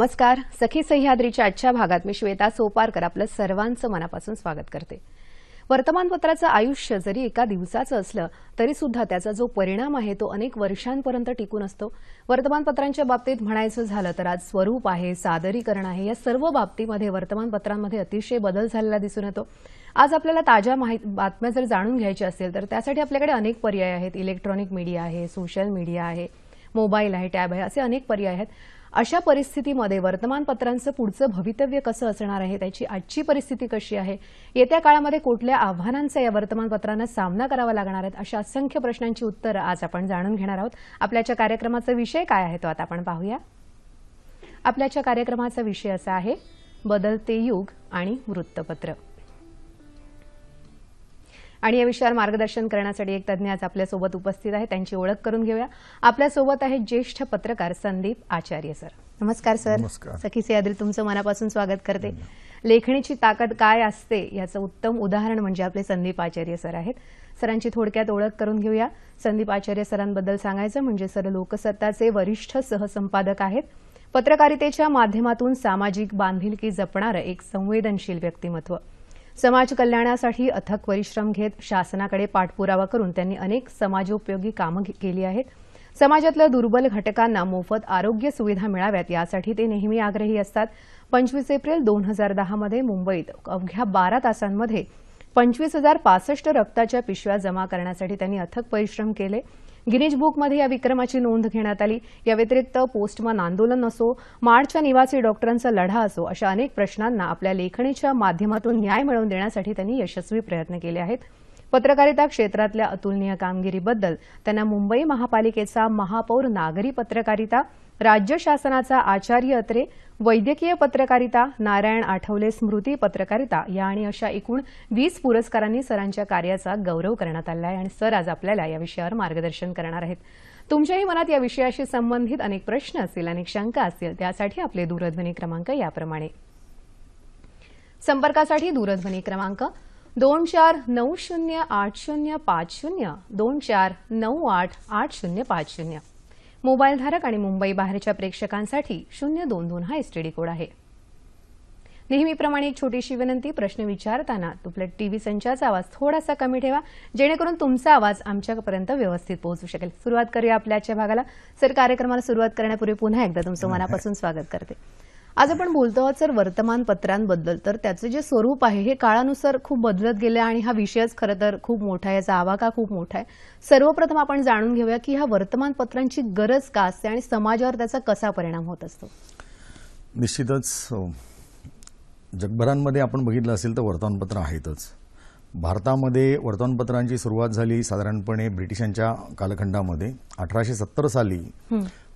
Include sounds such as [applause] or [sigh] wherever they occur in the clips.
नमस्कार सखी सह्याद्रीच्या आजच्या भागात मी श्वेता सोपारकर आपलं सर्वांचं मनापासून स्वागत करते वर्तमानपत्राचं आयुष्य जरी एका दिवसाचं असलं तरी सुद्धा त्याचा जो परिणाम आहे तो अनेक वर्षांपर्यंत टिकून असतो वर्तमानपत्रांच्या बाबतीत म्हणायचं झालं तर आज स्वरूप आहे सादरीकरण आहे या सर्व बाबतीमध्ये वर्तमानपत्रांमध्ये अतिशय बदल झालेला दिसून येतो आज आपल्याला ताज्या माहिती बातम्या जर जाणून घ्यायची असेल तर त्यासाठी आपल्याकडे अनेक पर्याय आहेत इलेक्ट्रॉनिक मीडिया आहे सोशल मीडिया आहे मोबाईल आहे टॅब आहे असे अनेक पर्याय आहेत अशा परिस्थितीमध्ये वर्तमानपत्रांचं पुढचं भवितव्य कसं असणार आहे त्याची आजची परिस्थिती कशी आहे येत्या काळामध्ये कुठल्या आव्हानांचा या वर्तमानपत्रांना सामना करावा लागणार आहेत अशा असंख्य प्रश्नांची उत्तरं आज आपण जाणून घेणार आहोत आपल्याच्या कार्यक्रमाचा विषय काय आहे तो आता आपण पाहूया आपल्याच्या कार्यक्रमाचा विषय असा आहे बदलते युग आणि वृत्तपत्र आणि या विषयावर मार्गदर्शन करण्यासाठी एक तज्ज्ञ आज आपल्यासोबत उपस्थित आहे त्यांची ओळख करून घेऊया आपल्यासोबत आहेत ज्येष्ठ पत्रकार संदीप आचार्य सर नमस्कार सर सखी सह्याद्री तुमचं मनापासून स्वागत करते लेखणीची ताकद काय असते याचं उत्तम उदाहरण म्हणजे आपले संदीप आचार्य सर आहेत सरांची थोडक्यात ओळख करून घेऊया संदीप आचार्य सरांबद्दल सांगायचं म्हणजे सर लोकसत्ताचे वरिष्ठ सहसंपादक आहेत पत्रकारितेच्या माध्यमातून सामाजिक बांधिलकी जपणारं एक संवेदनशील व्यक्तिमत्व समाज कल्याणासाठी अथक परिश्रम घेत शासनाकडे पाठपुरावा करून त्यांनी अनेक समाजोपयोगी कामं केली आहेत समाजातल्या दुर्बल घटकांना मोफत आरोग्य सुविधा मिळाव्यात यासाठी ते नेहमी आग्रही असतात पंचवीस एप्रिल दोन हजार दहामध्ये मुंबईत अवघ्या बारा तासांमध्ये पंचवीस हजार पासष्ट रक्ताच्या पिशव्या जमा करण्यासाठी त्यांनी अथक परिश्रम केले गिनीज बुकमध्ये या विक्रमाची नोंद घेण्यात आली या व्यतिरिक्त पोस्टमन आंदोलन असो मार्चच्या निवासी डॉक्टरांचा लढा असो अशा अनेक प्रश्नांना आपल्या लेखणीच्या माध्यमातून न्याय मिळवून देण्यासाठी त्यांनी यशस्वी प्रयत्न केले आहेत पत्रकारिता क्षेत्रातल्या अतुलनीय कामगिरीबद्दल त्यांना मुंबई महापालिकेचा महापौर नागरी पत्रकारिता राज्य शासनाचा आचार्य अत्रे वैद्यकीय पत्रकारिता नारायण आठवले स्मृती पत्रकारिता या आणि अशा एकूण वीस पुरस्कारांनी सरांच्या कार्याचा गौरव करण्यात आला आहे आणि सर आज आपल्याला या विषयावर मार्गदर्शन करणार आहेत तुमच्याही मनात या विषयाशी संबंधित अनेक प्रश्न असतील अनेक शंका असतील त्यासाठी आपले दूरध्वनी क्रमांक याप्रमाणे संपर्कासाठी दूरध्वनी क्रमांक दोन चार नऊ शून्य आठ शून्य पाच शून्य दोन चार नऊ आठ आठ शून्य पाच शून्य मोबाईलधारक आणि मुंबई बाहेरच्या प्रेक्षकांसाठी शून्य दोन दोन हा एसटीडी कोड आहे नेहमीप्रमाणे एक छोटीशी विनंती प्रश्न विचारताना तुपल्या टीव्ही संचाचा आवाज थोडासा कमी ठेवा जेणेकरून तुमचा आवाज आमच्यापर्यंत व्यवस्थित पोहोचू शकेल सुरुवात करूया आपल्याच्या भागाला सर कार्यक्रमाला सुरुवात करण्यापूर्वी पुन्हा एकदा तुमचं मनापासून [laughs] स्वागत करते आज आपण बोलतो आहोत सर वर्तमानपत्रांबद्दल तर त्याचं जे स्वरूप आहे हे काळानुसार खूप बदलत गेले आणि हा विषयच खरं तर खूप मोठा आहे याचा आवाका खूप मोठा आहे सर्वप्रथम आपण जाणून घेऊया की ह्या वर्तमानपत्रांची गरज का असते आणि समाजावर त्याचा कसा परिणाम होत असतो निश्चितच जगभरांमध्ये आपण बघितलं असेल तर वर्तमानपत्र आहेतच भारतामध्ये वर्तमानपत्रांची सुरुवात झाली साधारणपणे ब्रिटिशांच्या कालखंडामध्ये अठराशे सत्तर साली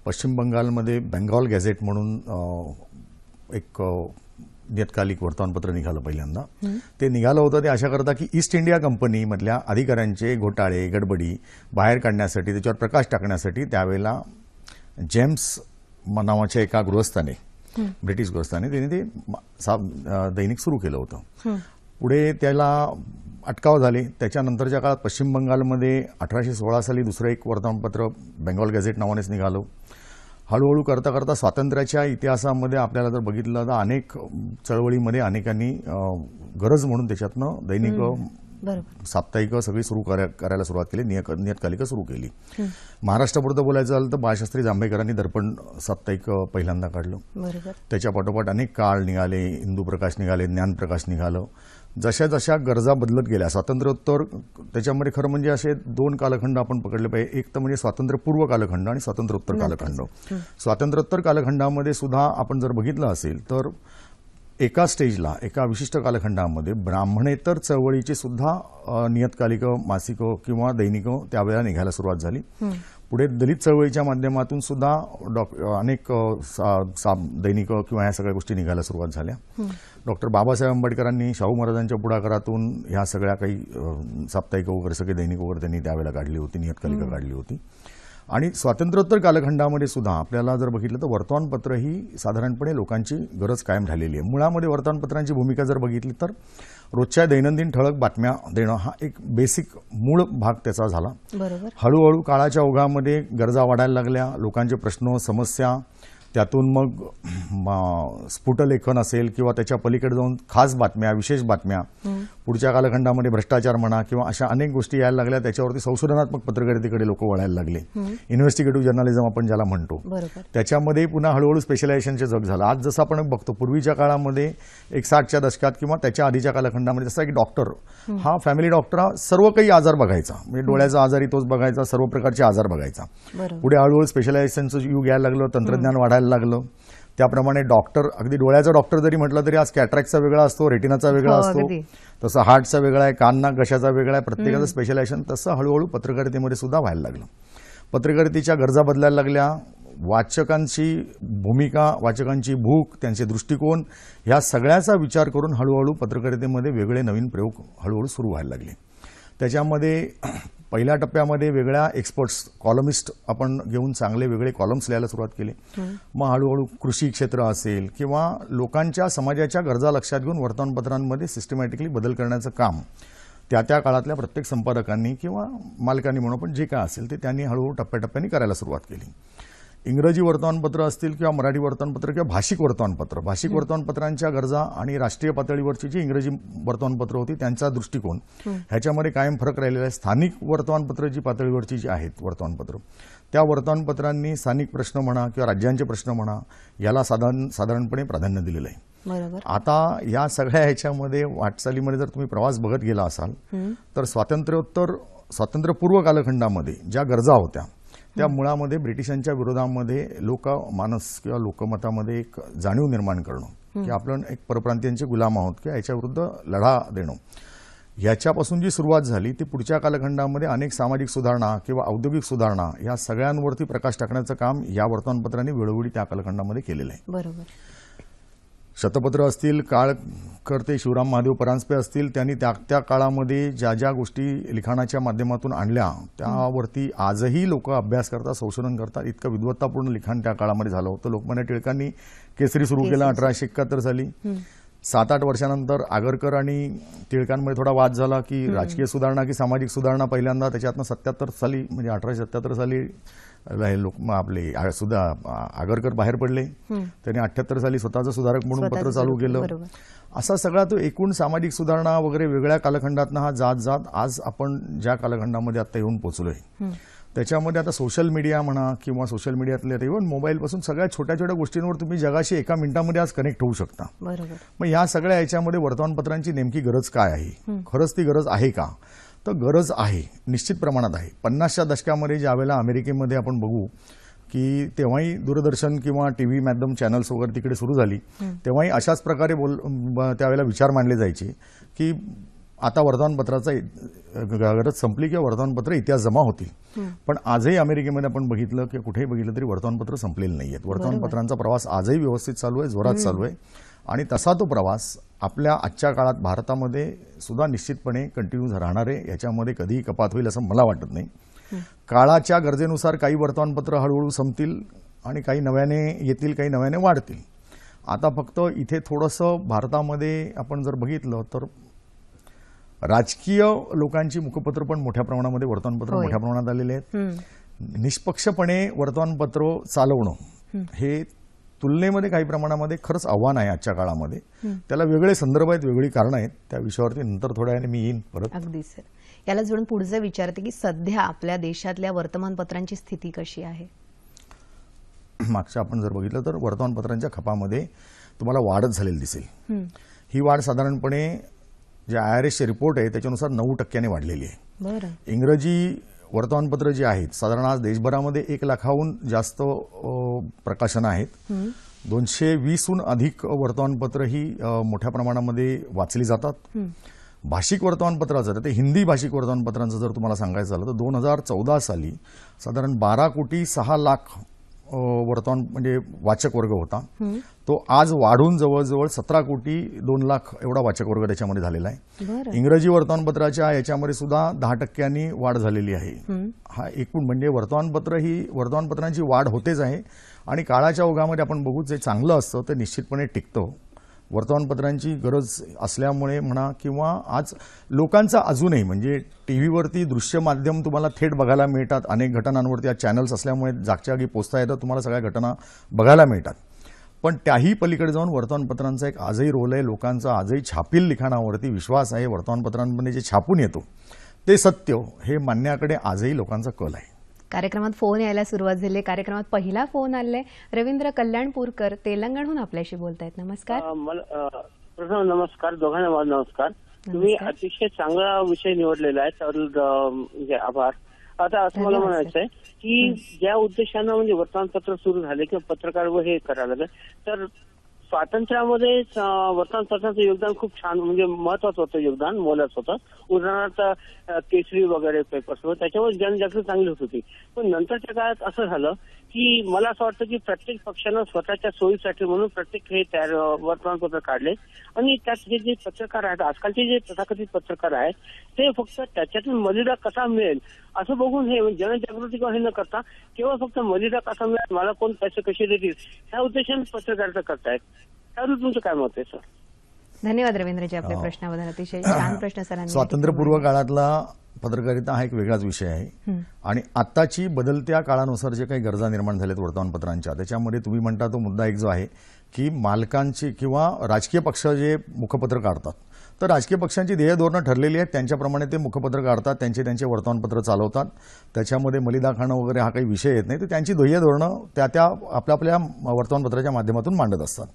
पश्चिम बंगालमध्ये बेंगॉल गॅझेट म्हणून एक नियतकालिक वर्तमानपत्र निघालं पहिल्यांदा ते निघालं होतं ते अशा करता की ईस्ट इंडिया कंपनी मधल्या अधिकाऱ्यांचे घोटाळे गडबडी बाहेर काढण्यासाठी त्याच्यावर प्रकाश टाकण्यासाठी त्यावेळेला जेम्स नावाच्या एका गृहस्थाने ब्रिटिश गृहस्थाने त्यांनी ते दैनिक सुरू केलं होतं पुढे त्याला अटकाव झाले त्याच्यानंतरच्या काळात पश्चिम बंगालमध्ये अठराशे सोळा साली दुसरं एक वर्तमानपत्र बेंगॉल गॅझेट नावानेच निघालं हळूहळू करता करता स्वातंत्र्याच्या इतिहासामध्ये आपल्याला जर बघितलं तर अनेक चळवळीमध्ये अनेकांनी गरज म्हणून त्याच्यातनं दैनिक साप्ताहिक सगळी सुरू करायला सुरुवात केली नियक नियतकालिकं सुरू केली महाराष्ट्रापुरतं बोलायचं झालं तर बाळशास्त्री जांभेकरांनी दर्पण साप्ताहिक पहिल्यांदा काढलं त्याच्या पाठोपाठ अनेक काळ निघाले हिंदू प्रकाश निघाले ज्ञानप्रकाश निघालं जशा जशा गरजा बदलत गेल्या स्वातंत्र्योत्तर त्याच्यामध्ये खरं म्हणजे असे दोन कालखंड आपण पकडले पाहिजे एक तर म्हणजे स्वातंत्र्यपूर्व कालखंड आणि स्वातंत्र्योत्तर कालखंड स्वातंत्र्योत्तर कालखंडामध्ये सुद्धा आपण जर बघितलं असेल तर एका स्टेजला एका विशिष्ट कालखंडामध्ये ब्राह्मणेतर चळवळीची सुद्धा नियतकालिकं मासिकं किंवा दैनिकं त्यावेळेला निघायला सुरुवात झाली पुढे दलित चळवळीच्या माध्यमातून सुद्धा अनेक दैनिकं किंवा या सगळ्या गोष्टी निघायला सुरुवात झाल्या डॉक्टर बाबासाहेब आंबेडकरांनी शाहू महाराजांच्या पुढाकारातून ह्या सगळ्या काही साप्ताहिक वगैरे सगळे दैनिक वगैरे त्यांनी त्यावेळेला काढली होती नियतकालिका काढली होती आणि स्वातंत्र्योत्तर कालखंडामध्ये सुद्धा आपल्याला जर बघितलं तर वर्तमानपत्र ही साधारणपणे लोकांची गरज कायम झालेली आहे मुळामध्ये वर्तमानपत्रांची भूमिका जर बघितली तर रोजच्या दैनंदिन ठळक बातम्या देणं हा एक बेसिक मूळ भाग त्याचा झाला हळूहळू काळाच्या ओघामध्ये गरजा वाढायला लागल्या लोकांचे प्रश्न समस्या त्यातून मग स्फुटलेखन असेल किंवा त्याच्या पलीकडे जाऊन खास बातम्या विशेष बातम्या पुढच्या कालखंडामध्ये भ्रष्टाचार म्हणा किंवा अशा अनेक गोष्टी यायला लागल्या त्याच्यावरती संशोधनात्मक पत्रकारितेकडे लोक वळायला लागले इन्व्हेस्टिगेटिव्ह जर्नालिझम आपण ज्याला म्हणतो त्याच्यामध्ये पुन्हा हळूहळू स्पेशलायझेशनचे जग झालं आज जसं आपण बघतो पूर्वीच्या काळामध्ये एक साठच्या दशकात किंवा त्याच्या आधीच्या कालखंडामध्ये जसा की डॉक्टर हा फॅमिली डॉक्टर हा सर्व काही आजार बघायचा म्हणजे डोळ्याचा आजारी तोच बघायचा सर्व प्रकारचे आजार बघायचा पुढे हळूहळू स्पेशलायझेशनचं युग यायला लागलं तंत्रज्ञान वाढायला व्हायला लागलं त्याप्रमाणे डॉक्टर अगदी डोळ्याचा डॉक्टर जरी म्हटलं तरी आज कॅट्रॅक्टचा वेगळा असतो रेटिनाचा वेगळा हो, असतो तसं हार्टचा वेगळा आहे कान कशाचा वेगळा आहे प्रत्येकाचं स्पेशलायझेशन तसं हळूहळू पत्रकारितेमध्ये सुद्धा व्हायला लागलं पत्रकारितेच्या गरजा बदलायला लागल्या वाचकांची भूमिका वाचकांची भूक त्यांचे दृष्टिकोन ह्या सगळ्याचा विचार करून हळूहळू पत्रकारितेमध्ये वेगळे नवीन प्रयोग हळूहळू सुरू व्हायला लागले त्याच्यामध्ये पहिल्या टप्प्यामध्ये वेगळ्या एक्सपर्ट्स कॉलमिस्ट आपण घेऊन चांगले वेगळे कॉलम्स लिहायला सुरुवात केली मग हळूहळू कृषी क्षेत्र असेल किंवा लोकांच्या समाजाच्या गरजा लक्षात घेऊन वर्तमानपत्रांमध्ये सिस्टमॅटिकली बदल करण्याचं काम त्या त्या काळातल्या प्रत्येक संपादकांनी किंवा मालकांनी म्हणून पण जे काय असेल ते त्यांनी हळूहळू टप्प्याटप्प्याने करायला सुरुवात केली इंग्रजी वर्तमानपत्र असतील किंवा मराठी वर्तमानपत्र किंवा भाषिक वर्तमानपत्र भाषिक वर्तमानपत्रांच्या गरजा आणि राष्ट्रीय पातळीवरची जी इंग्रजी वर्तमानपत्र होती त्यांचा दृष्टिकोन ह्याच्यामध्ये कायम फरक राहिलेला आहे स्थानिक वर्तमानपत्र जी पातळीवरची जी आहेत वर्तमानपत्र त्या वर्तमानपत्रांनी स्थानिक प्रश्न म्हणा किंवा राज्यांचे प्रश्न म्हणा याला साधारण साधारणपणे प्राधान्य दिलेलं आहे बरोबर आता या सगळ्या ह्याच्यामध्ये वाटचालीमध्ये जर तुम्ही प्रवास बघत गेला असाल तर स्वातंत्र्योत्तर स्वातंत्र्यपूर्व कालखंडामध्ये ज्या गरजा होत्या त्या मुळामध्ये ब्रिटिशांच्या विरोधामध्ये लोक मानस किंवा लोकमतामध्ये एक जाणीव निर्माण करणं की आपण एक परप्रांतीयांचे गुलाम आहोत किंवा विरुद्ध लढा देणं याच्यापासून जी सुरुवात झाली ती पुढच्या कालखंडामध्ये अनेक सामाजिक सुधारणा किंवा औद्योगिक सुधारणा या सगळ्यांवरती प्रकाश टाकण्याचं काम या वर्तमानपत्रांनी वेळोवेळी त्या कालखंडामध्ये केलेलं आहे बरोबर शतपत्र असतील काळ करते शिवराम महादेव परांजपे असतील त्यांनी त्या त्या काळामध्ये ज्या ज्या गोष्टी लिखाणाच्या माध्यमातून आणल्या त्यावरती आजही लोक अभ्यास करतात संशोधन करतात इतकं विद्वत्तापूर्ण लिखाण त्या काळामध्ये झालं होतं लोकमान्य टिळकांनी केसरी सुरू केला अठराशे एकाहत्तर साली सात आठ वर्षानंतर आगरकर आणि टिळकांमध्ये थोडा वाद झाला की राजकीय सुधारणा की सामाजिक सुधारणा पहिल्यांदा त्याच्यातनं सत्याहत्तर साली म्हणजे अठराशे सत्याहत्तर साली हे लोक आपले सुद्धा आगरकर बाहेर पडले त्यांनी अठ्ठ्याहत्तर साली स्वतःचं सुधारक म्हणून पत्र चालू केलं असा सगळा तो एकूण सामाजिक सुधारणा वगैरे वेगळ्या कालखंडातनं हा जात जात आज आपण ज्या कालखंडामध्ये आता येऊन पोहोचलोय त्याच्यामध्ये आता सोशल मीडिया म्हणा किंवा सोशल मीडियातले आता इव्हन मोबाईलपासून सगळ्या छोट्या छोट्या गोष्टींवर तुम्ही जगाशी एका मिनिटामध्ये आज कनेक्ट होऊ शकता मग ह्या सगळ्या याच्यामध्ये वर्तमानपत्रांची नेमकी गरज काय आहे खरंच ती गरज आहे का तर गरज आहे निश्चित प्रमाणात आहे पन्नासच्या दशकामध्ये वेळेला अमेरिकेमध्ये आपण बघू की तेव्हाही दूरदर्शन किंवा टी व्ही माध्यम चॅनल्स वगैरे तिकडे सुरू झाली तेव्हाही अशाच प्रकारे बोल त्यावेळेला विचार मांडले जायचे की आता वर्तमानपत्राचा गरज संपली किंवा वर्तमानपत्र इतिहास जमा होतील पण आजही अमेरिकेमध्ये आपण बघितलं की कुठेही बघितलं तरी वर्तमानपत्र संपलेलं नाही आहेत वर्तमानपत्रांचा प्रवास आजही व्यवस्थित चालू आहे जोरात चालू आहे आणि तसा तो प्रवास आपल्या आजच्या काळात भारतामध्ये सुद्धा निश्चितपणे कंटिन्यू राहणार आहे याच्यामध्ये कधीही कपात होईल असं मला वाटत नाही काळाच्या गरजेनुसार काही वर्तमानपत्र हळूहळू संपतील आणि काही नव्याने येतील काही नव्याने वाढतील आता फक्त इथे थोडंसं भारतामध्ये आपण जर बघितलं तर राजकीय लोकांची मुखपत्र पण मोठ्या प्रमाणामध्ये वर्तमानपत्र मोठ्या प्रमाणात आलेले आहेत निष्पक्षपणे वर्तमानपत्र चालवणं हे तुलनेमध्ये काही प्रमाणामध्ये खरंच आव्हान आहे आजच्या काळामध्ये त्याला वेगळे संदर्भ आहेत वेगळी कारणं आहेत त्या विषयावरती नंतर थोड्या मी येईन परत अगदी सर याला जोडून पुढचं विचारते की सध्या आपल्या देशातल्या वर्तमानपत्रांची स्थिती कशी आहे मागच्या आपण जर बघितलं तर वर्तमानपत्रांच्या खपामध्ये तुम्हाला वाढच झालेली दिसेल ही वाढ साधारणपणे जे आय आर एसचे रिपोर्ट आहे त्याच्यानुसार नऊ टक्क्याने वाढलेली आहे इंग्रजी वर्तमानपत्र जी आहेत साधारण आज देशभरामध्ये एक लाखाहून जास्त प्रकाशन आहेत दोनशे वीसहून अधिक वर्तमानपत्र ही मोठ्या प्रमाणामध्ये वाचली जातात भाषिक वर्तमानपत्राचं तर ते हिंदी भाषिक वर्तमानपत्रांचं जर तुम्हाला सांगायचं झालं तर दोन हजार चौदा साली साधारण बारा कोटी सहा लाख वर्तमान म्हणजे वाचक वर्ग होता तो आज वाढून जवळजवळ सतरा कोटी दोन लाख एवढा वाचक वर्ग त्याच्यामध्ये झालेला आहे इंग्रजी वर्तमानपत्राच्या याच्यामध्ये सुद्धा दहा टक्क्यांनी वाढ झालेली आहे हा एकूण म्हणजे वर्तमानपत्र ही वर्तमानपत्रांची वाढ होतेच आहे आणि काळाच्या ओघामध्ये आपण बघूच जे चांगलं असतं ते निश्चितपणे टिकतं वर्तमानपत्रांची गरज असल्यामुळे म्हणा किंवा आज लोकांचा अजूनही म्हणजे टी व्हीवरती दृश्य माध्यम तुम्हाला थेट बघायला मिळतात अनेक घटनांवरती आज चॅनल्स असल्यामुळे जागच्या जागी पोचता येतात तुम्हाला सगळ्या घटना बघायला मिळतात पण त्याही पलीकडे जाऊन वर्तमानपत्रांचा एक आजही रोल आहे लोकांचा आजही छापील लिखाणावरती विश्वास आहे वर्तमानपत्रांमध्ये जे छापून येतो ते सत्य हे मानण्याकडे आजही लोकांचा कल आहे कार्यक्रमात फोन यायला सुरुवात झाली कार्यक्रमात पहिला फोन आले रवींद्र कल्याणपूरकर तेलंगणहून आपल्याशी बोलतायत नमस्कार प्रथम नमस्कार दोघांना नमस्कार तुम्ही अतिशय चांगला विषय निवडलेला आहे तर म्हणजे आभार आता असं मला म्हणायचंय आहे की ज्या उद्देशानं म्हणजे वर्तमानपत्र सुरू झाले किंवा पत्रकार व हे करायला लागलं तर स्वातंत्र्यामध्ये वर्तमानपत्राचं योगदान खूप छान म्हणजे महत्वाचं होतं योगदान मोलाचं होतं उदाहरणार्थ केसरी वगैरे पेपर्स त्याच्यावर जनजागृती चांगली होत होती पण नंतरच्या काळात असं झालं की मला असं वाटतं की प्रत्येक पक्षानं स्वतःच्या सोयीसाठी म्हणून प्रत्येक हे तयार वर्तमानपत्र काढले आणि त्यात जे जे पत्रकार आहेत आजकालचे जे तथाकथित पत्रकार आहेत ते फक्त त्याच्यातून मलिदा कसा मिळेल असं बघून हे म्हणजे जनजागृती हे न करता केवळ फक्त मलिदा कसा मिळेल मला कोण पैसे कसे देतील ह्या उद्देशाने पत्रकारिता करतायत त्यावर तुमचं काय मत आहे सर धन्यवाद रवींद्रजी आपल्या हो. प्रश्नाबद्दल अतिशय छान प्रश्न सरांनी [coughs] स्वातंत्र्यपूर्व काळातला पत्रकारिता हा एक वेगळाच विषय आहे आणि आताची बदलत्या काळानुसार जे काही गरजा निर्माण झाल्यात वर्तमानपत्रांच्या त्याच्यामध्ये तुम्ही म्हणता तो मुद्दा एक जो आहे की मालकांची किंवा राजकीय पक्ष जे मुखपत्र काढतात तर राजकीय पक्षांची ध्येय धोरणं ठरलेली आहेत त्यांच्याप्रमाणे ते मुखपत्र काढतात त्यांचे त्यांचे वर्तमानपत्र चालवतात त्याच्यामध्ये मलिदा खाणं वगैरे हा काही विषय येत नाही तर त्यांची ध्येय धोरणं त्या त्या आपल्या आपल्या वर्तमानपत्राच्या माध्यमातून मांडत असतात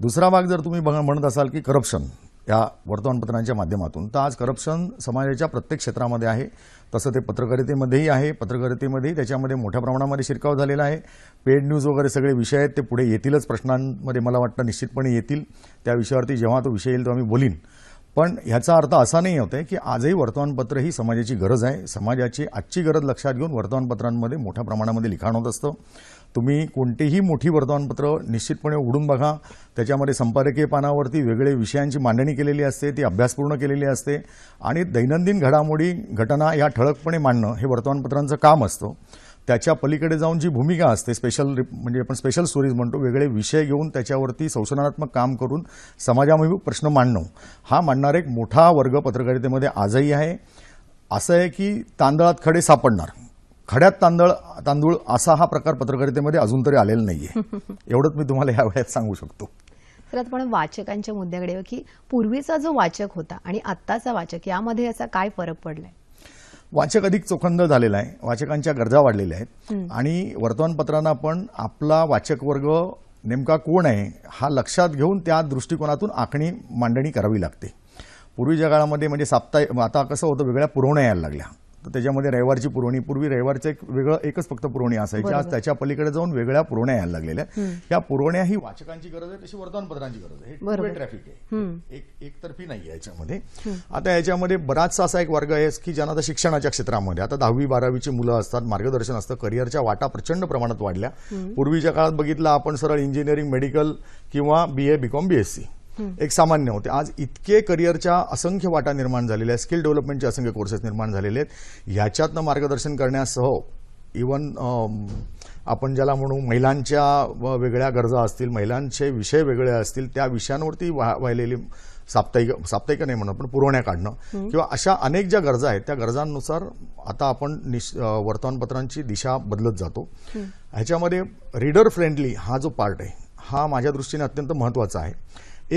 दुसरा भाग जर तुम्ही बघा म्हणत असाल की करप्शन या वर्तमानपत्रांच्या माध्यमातून तर आज करप्शन समाजाच्या प्रत्येक क्षेत्रामध्ये आहे तसं ते पत्रकारितेमध्येही आहे पत्रकारितेमध्येही त्याच्यामध्ये मोठ्या प्रमाणामध्ये शिरकाव झालेला आहे पेड न्यूज वगैरे सगळे विषय आहेत ते पुढे येतीलच प्रश्नांमध्ये मला वाटतं निश्चितपणे येतील त्या विषयावरती जेव्हा तो विषय येईल तेव्हा मी बोलीन पण ह्याचा अर्थ असा नाही होत की आजही वर्तमानपत्र ही समाजाची गरज आहे समाजाची आजची गरज लक्षात घेऊन वर्तमानपत्रांमध्ये मोठ्या प्रमाणामध्ये लिखाण होत असतं तुम्ही कोणतेही मोठी वर्तमानपत्र निश्चितपणे उघडून बघा त्याच्यामध्ये संपादकीय पानावरती वेगळे विषयांची मांडणी केलेली असते ती अभ्यासपूर्ण केलेली असते आणि दैनंदिन घडामोडी घटना या ठळकपणे मांडणं हे वर्तमानपत्रांचं काम असतं त्याच्या पलीकडे जाऊन जी भूमिका असते स्पेशल म्हणजे आपण स्पेशल स्टोरीज म्हणतो वेगळे विषय घेऊन त्याच्यावरती संशोधनात्मक काम करून समाजामुळे प्रश्न मांडणं हा मांडणारा एक मोठा वर्ग पत्रकारितेमध्ये आजही आहे असं आहे की तांदळात खडे सापडणार खड्यात तांदळ तांदूळ असा हा प्रकार पत्रकारितेमध्ये अजून तरी आलेला नाहीये [laughs] एवढंच मी तुम्हाला या वेळेत सांगू शकतो तर आपण वाचकांच्या मुद्द्याकडे की पूर्वीचा जो वाचक होता आणि आत्ताचा वाचक यामध्ये याचा काय फरक पडलाय वाचक अधिक चोखंद झालेला आहे वाचकांच्या गरजा वाढलेल्या आहेत आणि वर्तमानपत्रांना आपण आपला वाचक वर्ग नेमका कोण आहे हा लक्षात घेऊन त्या दृष्टिकोनातून आखणी मांडणी करावी लागते पूर्वीच्या काळामध्ये म्हणजे साप्ताहिक आता कसं होतं वेगळ्या पुरवण्या यायला लागल्या तर त्याच्यामध्ये रविवारची पुरवणी पूर्वी रविवारचं एक वेगळं एकच फक्त पुरवणी असायची आज त्याच्या पलीकडे जाऊन वेगळ्या पुरवण्या यायला लागलेल्या या पुरवण्या ही वाचकांची गरज आहे तशी वर्तमानपत्रांची गरज आहे ट्रॅफिक आहे एक एकतर्फी नाही याच्यामध्ये आता याच्यामध्ये बराचसा असा एक वर्ग आहे की ज्यांना आता शिक्षणाच्या क्षेत्रामध्ये आता दहावी बारावीची मुलं असतात मार्गदर्शन असतं करिअरच्या वाटा प्रचंड प्रमाणात वाढल्या पूर्वीच्या काळात बघितलं आपण सरळ इंजिनिअरिंग मेडिकल किंवा बी ए बी कॉम बी एक सामान्य होते आज इतके करिअरच्या असंख्य वाटा निर्माण झालेल्या आहेत स्किल डेव्हलपमेंटचे असंख्य कोर्सेस निर्माण झालेले आहेत ह्याच्यातनं मार्गदर्शन करण्यासह इवन आपण ज्याला म्हणू महिलांच्या वेगळ्या गरजा असतील महिलांचे विषय वेगळे असतील त्या विषयांवरती वाहिलेली साप्ताहिक साप्ताहिक नाही म्हणून पण पुरवण्या काढणं किंवा अशा अनेक ज्या गरजा आहेत त्या गरजांनुसार आता आपण निश वर्तमानपत्रांची दिशा बदलत जातो ह्याच्यामध्ये रीडर फ्रेंडली हा जो पार्ट आहे हा माझ्या दृष्टीने अत्यंत महत्वाचा आहे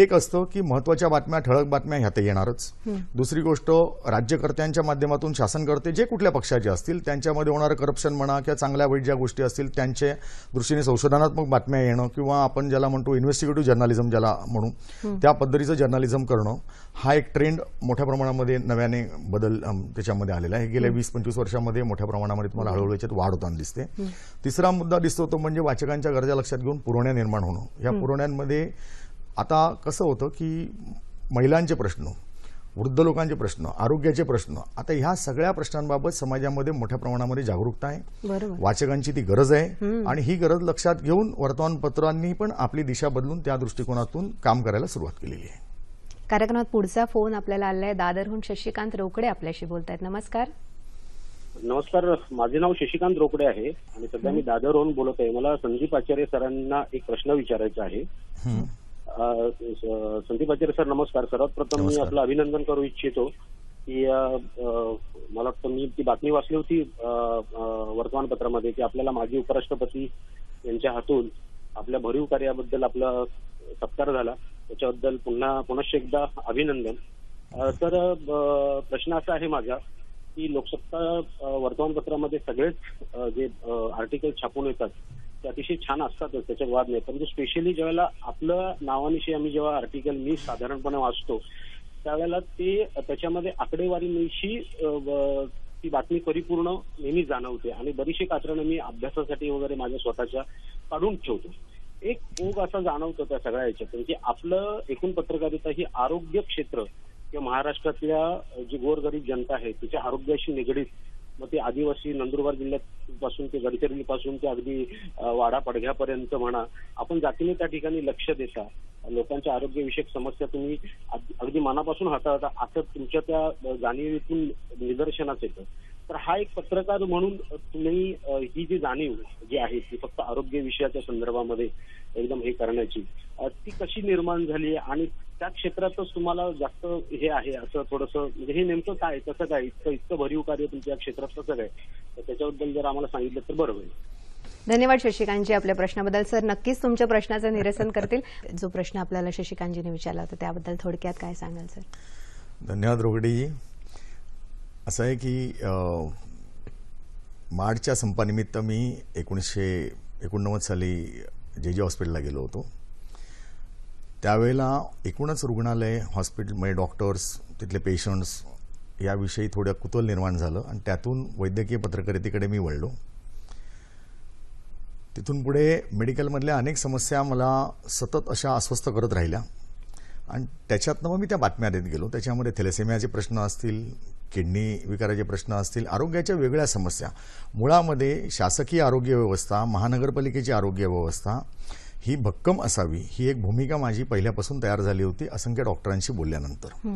एक असतं की महत्वाच्या बातम्या ठळक बातम्या ह्या येणारच दुसरी गोष्ट राज्यकर्त्यांच्या माध्यमातून शासनकर्ते जे कुठल्या पक्षाचे असतील त्यांच्यामध्ये होणारं करप्शन म्हणा किंवा चांगल्या वाईट ज्या गोष्टी असतील त्यांच्या दृष्टीने संशोधनात्मक बातम्या येणं किंवा आपण ज्याला म्हणतो इन्व्हेस्टिगेटिव्ह जर्नालिझम ज्याला म्हणू त्या पद्धतीचं जर्नालिझम करणं हा एक ट्रेंड मोठ्या प्रमाणामध्ये नव्याने बदल त्याच्यामध्ये आलेला आहे गेल्या वीस पंचवीस वर्षामध्ये मोठ्या प्रमाणामध्ये तुम्हाला हळूहळू याच्यात वाढ होताना दिसते तिसरा मुद्दा दिसतो तो म्हणजे वाचकांच्या गरजा लक्षात घेऊन पुरवण्या निर्माण होणं या पुरवण्यांमध्ये आता कसं होतं की महिलांचे प्रश्न वृद्ध लोकांचे प्रश्न आरोग्याचे प्रश्न आता ह्या सगळ्या प्रश्नांबाबत समाजामध्ये मोठ्या प्रमाणामध्ये जागरूकता आहे वाचकांची ती गरज आहे आणि ही गरज लक्षात घेऊन वर्तमानपत्रांनी पण आपली दिशा बदलून त्या दृष्टिकोनातून काम करायला सुरुवात केलेली आहे कार्यक्रमात पुढचा फोन आपल्याला आलाय दादरहून शशिकांत रोकडे आपल्याशी बोलतायत नमस्कार नमस्कार माझे नाव शशिकांत रोकडे आहे आणि सध्या मी दादरहून बोलत आहे मला संदीप आचार्य सरांना एक प्रश्न विचारायचा आहे संदीप अचेर सर नमस्कार सर्वात प्रथम मी आपलं अभिनंदन करू इच्छितो की मला वाटतं मी ती बातमी वाचली होती वर्तमानपत्रामध्ये की आपल्याला माजी उपराष्ट्रपती यांच्या हातून आपल्या भरीव कार्याबद्दल आपला सत्कार झाला त्याच्याबद्दल पुन्हा पुनश्च एकदा अभिनंदन तर प्रश्न असा आहे माझा की लोकसत्ता वर्तमानपत्रामध्ये सगळेच जे आर्टिकल छापून येतात ते अतिशय छान असतातच त्याच्यात वाद नाही परंतु स्पेशली ज्यावेळेला आपलं नावानिशी आम्ही जेव्हा आर्टिकल मी साधारणपणे वाचतो त्यावेळेला ते त्याच्यामध्ये आकडेवारीशी ती बातमी परिपूर्ण नेहमी जाणवते आणि बरीचशी कात्रणं मी अभ्यासासाठी वगैरे माझ्या स्वतःच्या काढून ठेवतो एक ओघ असा जाणवतो त्या सगळ्या याच्यातून की म्हणजे आपलं एकूण पत्रकारिता ही आरोग्य क्षेत्र किंवा महाराष्ट्रातल्या जी गोरगरीब जनता आहे तिच्या आरोग्याशी निगडीत मग ते आदिवासी नंदुरबार जिल्ह्यात पासून ते गडचिरोली पासून ते अगदी वाडा पडघ्यापर्यंत म्हणा आपण जातीने त्या ठिकाणी लक्ष देता लोकांच्या आरोग्यविषयक समस्या तुम्ही अगदी मनापासून हाताळता असं तुमच्या त्या जाणीवेतून निदर्शनाच येतं तर हा एक पत्रकार म्हणून तुम्ही ही जी जाणीव जी आहे ती फक्त आरोग्य विषयाच्या संदर्भामध्ये एकदम हे करण्याची ती कशी निर्माण झाली आणि त्या क्षेत्रातच तुम्हाला जास्त हे आहे असं थोडंसं म्हणजे हे नेमकं काय कसं काय इतकं इतकं भरीव कार्य तुमच्या क्षेत्रात कसं काय तर त्याच्याबद्दल जर आम्हाला सांगितलं तर बरं होईल धन्यवाद शशिकांतजी आपल्या प्रश्नाबद्दल सर नक्कीच तुमच्या प्रश्नाचं निरसन करतील जो प्रश्न आपल्याला शशिकांतजीने विचारला होता त्याबद्दल थोडक्यात काय सांगाल सर धन्यवाद रोगडीजी असं आहे की मार्चच्या संपानिमित्त मी एकोणीसशे एकोणनव्वद साली जे जे हॉस्पिटलला गेलो होतो त्यावेळेला एकूणच रुग्णालय हॉस्पिटल म्हणजे डॉक्टर्स तिथले पेशंट्स याविषयी थोड्या कुतूहल निर्माण झालं आणि त्यातून वैद्यकीय पत्रकारितेकडे मी वळलो तिथून पुढे मेडिकलमधल्या अनेक समस्या मला सतत अशा अस्वस्थ करत राहिल्या आणि त्याच्यातनं मग मी त्या बातम्या देत गेलो त्याच्यामध्ये थेलेसेमियाचे प्रश्न असतील किडनी विकाराचे प्रश्न असतील आरोग्याच्या वेगळ्या समस्या मुळामध्ये शासकीय आरोग्य व्यवस्था महानगरपालिकेची आरोग्य व्यवस्था ही भक्कम असावी ही एक भूमिका माझी पहिल्यापासून तयार झाली होती असंख्य डॉक्टरांशी बोलल्यानंतर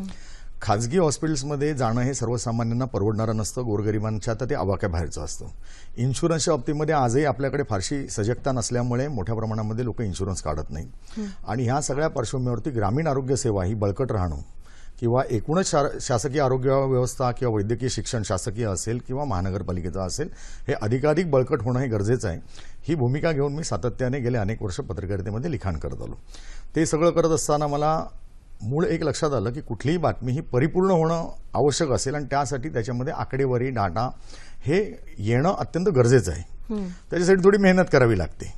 खाजगी हॉस्पिटल्समध्ये जाणं हे सर्वसामान्यांना परवडणारं नसतं गोरगरिबांच्या तर ते आवाक्याबाहेरचं असतं इन्शुरन्सच्या बाबतीमध्ये आजही आपल्याकडे फारशी सजगता नसल्यामुळे मोठ्या प्रमाणामध्ये लोक इन्शुरन्स काढत नाहीत आणि ह्या सगळ्या पार्श्वभूमीवरती ग्रामीण आरोग्यसेवा ही बळकट राहणं किंवा एकूणच शा शासकीय आरोग्य व्यवस्था किंवा वैद्यकीय शिक्षण शासकीय असेल किंवा महानगरपालिकेचं असेल हे अधिकाधिक बळकट होणं हे गरजेचं आहे ही भूमिका घेऊन मी सातत्याने गेले अनेक वर्ष पत्रकारितेमध्ये लिखाण करत आलो ते सगळं करत असताना मला मूळ एक लक्षात आलं की कुठलीही बातमी ही परिपूर्ण होणं आवश्यक असेल आणि त्यासाठी त्याच्यामध्ये आकडेवारी डाटा हे येणं अत्यंत गरजेचं आहे त्याच्यासाठी थोडी मेहनत करावी लागते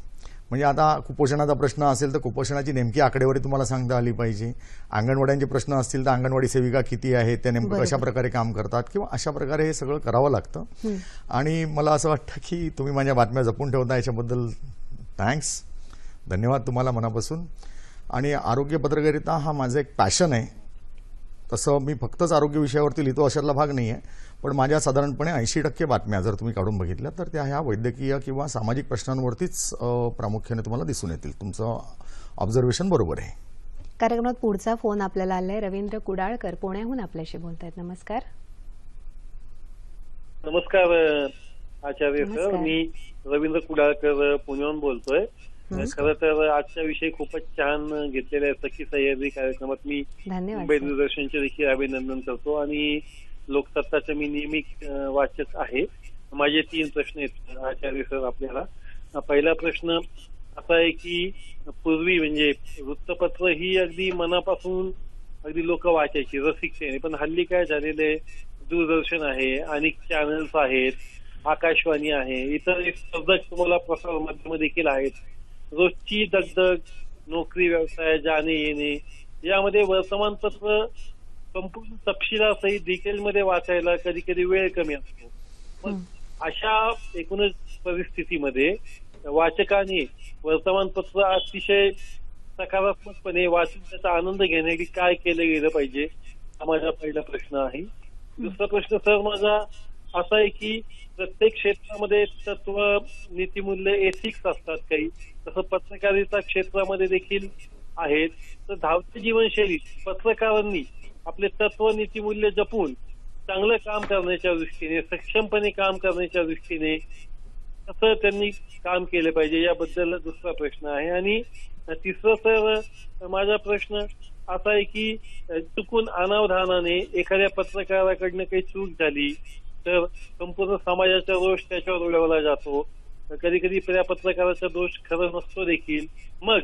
म्हणजे आता कुपोषणाचा प्रश्न असेल तर कुपोषणाची नेमकी आकडेवारी तुम्हाला सांगता आली पाहिजे अंगणवाड्यांचे प्रश्न असतील तर अंगणवाडी सेविका किती आहेत त्या नेमकं कशा प्रकारे काम करतात किंवा अशा प्रकारे हे सगळं करावं लागतं आणि मला असं वाटतं की तुम्ही माझ्या बातम्या जपून ठेवता याच्याबद्दल थँक्स धन्यवाद तुम्हाला मनापासून आणि आरोग्य पत्रकारिता हा माझा एक पॅशन आहे तसं मी फक्तच आरोग्य विषयावरती लिहितो अशातला भाग नाही आहे पण माझ्या साधारणपणे ऐंशी टक्के बातम्या जर तुम्ही काढून बघितल्या तर त्या ह्या वैद्यकीय किंवा सामाजिक प्रश्नांवरतीच प्रामुख्याने तुम्हाला दिसून येतील तुमचं ऑब्झर्वेशन बरोबर आहे कार्यक्रमात पुढचा फोन आपल्याला आलाय रवींद्र कुडाळकर पुण्याहून आपल्याशी बोलतायत नमस्कार नमस्कार आचार्य सर मी रवींद्र कुडाळकर पुण्याहून बोलतोय खर तर आजचा विषय खूपच छान घेतलेला आहे सखी सह्याद्री कार्यक्रमात मी मुंबई दूरदर्शनचे देखील अभिनंदन करतो आणि लोकसत्ताचं मी नेहमी वाचक आहे माझे तीन प्रश्न आहेत आचार्य सर आपल्याला पहिला प्रश्न असा आहे की पूर्वी म्हणजे वृत्तपत्र ही अगदी मनापासून अगदी लोक वाचायची रसिकतेने पण हल्ली काय झालेले दूरदर्शन आहे अनेक चॅनल्स आहेत आकाशवाणी आहे इतर एक स्पर्धक तुम्हाला प्रसार माध्यम देखील आहेत रोजची दगदग नोकरी व्यवसाय जाणे येणे यामध्ये वर्तमानपत्र संपूर्ण तपशिलासहित डिटेलमध्ये वाचायला कधी कधी वेळ कमी असतो पण अशा एकूणच परिस्थितीमध्ये वाचकांनी वर्तमानपत्र अतिशय सकारात्मकपणे वाचून त्याचा आनंद घेण्यासाठी काय केलं गेलं पाहिजे हा माझा पहिला प्रश्न आहे दुसरा प्रश्न सर माझा असा आहे की प्रत्येक क्षेत्रामध्ये तत्व नीतिमूल्य एथिक्स असतात काही तसं पत्रकारिता क्षेत्रामध्ये देखील आहेत तर धावती जीवनशैली पत्रकारांनी आपले तत्व मूल्य जपून चांगलं काम करण्याच्या दृष्टीने सक्षमपणे काम करण्याच्या दृष्टीने कसं त्यांनी काम केलं पाहिजे याबद्दल दुसरा प्रश्न आहे आणि तिसरं तर माझा प्रश्न असा आहे की चुकून अनावधानाने एखाद्या पत्रकाराकडनं काही चूक झाली तर संपूर्ण समाजाचा दोष त्याच्यावर उडवला जातो कधी कधी त्या पत्रकाराचा दोष खरं नसतो देखील मग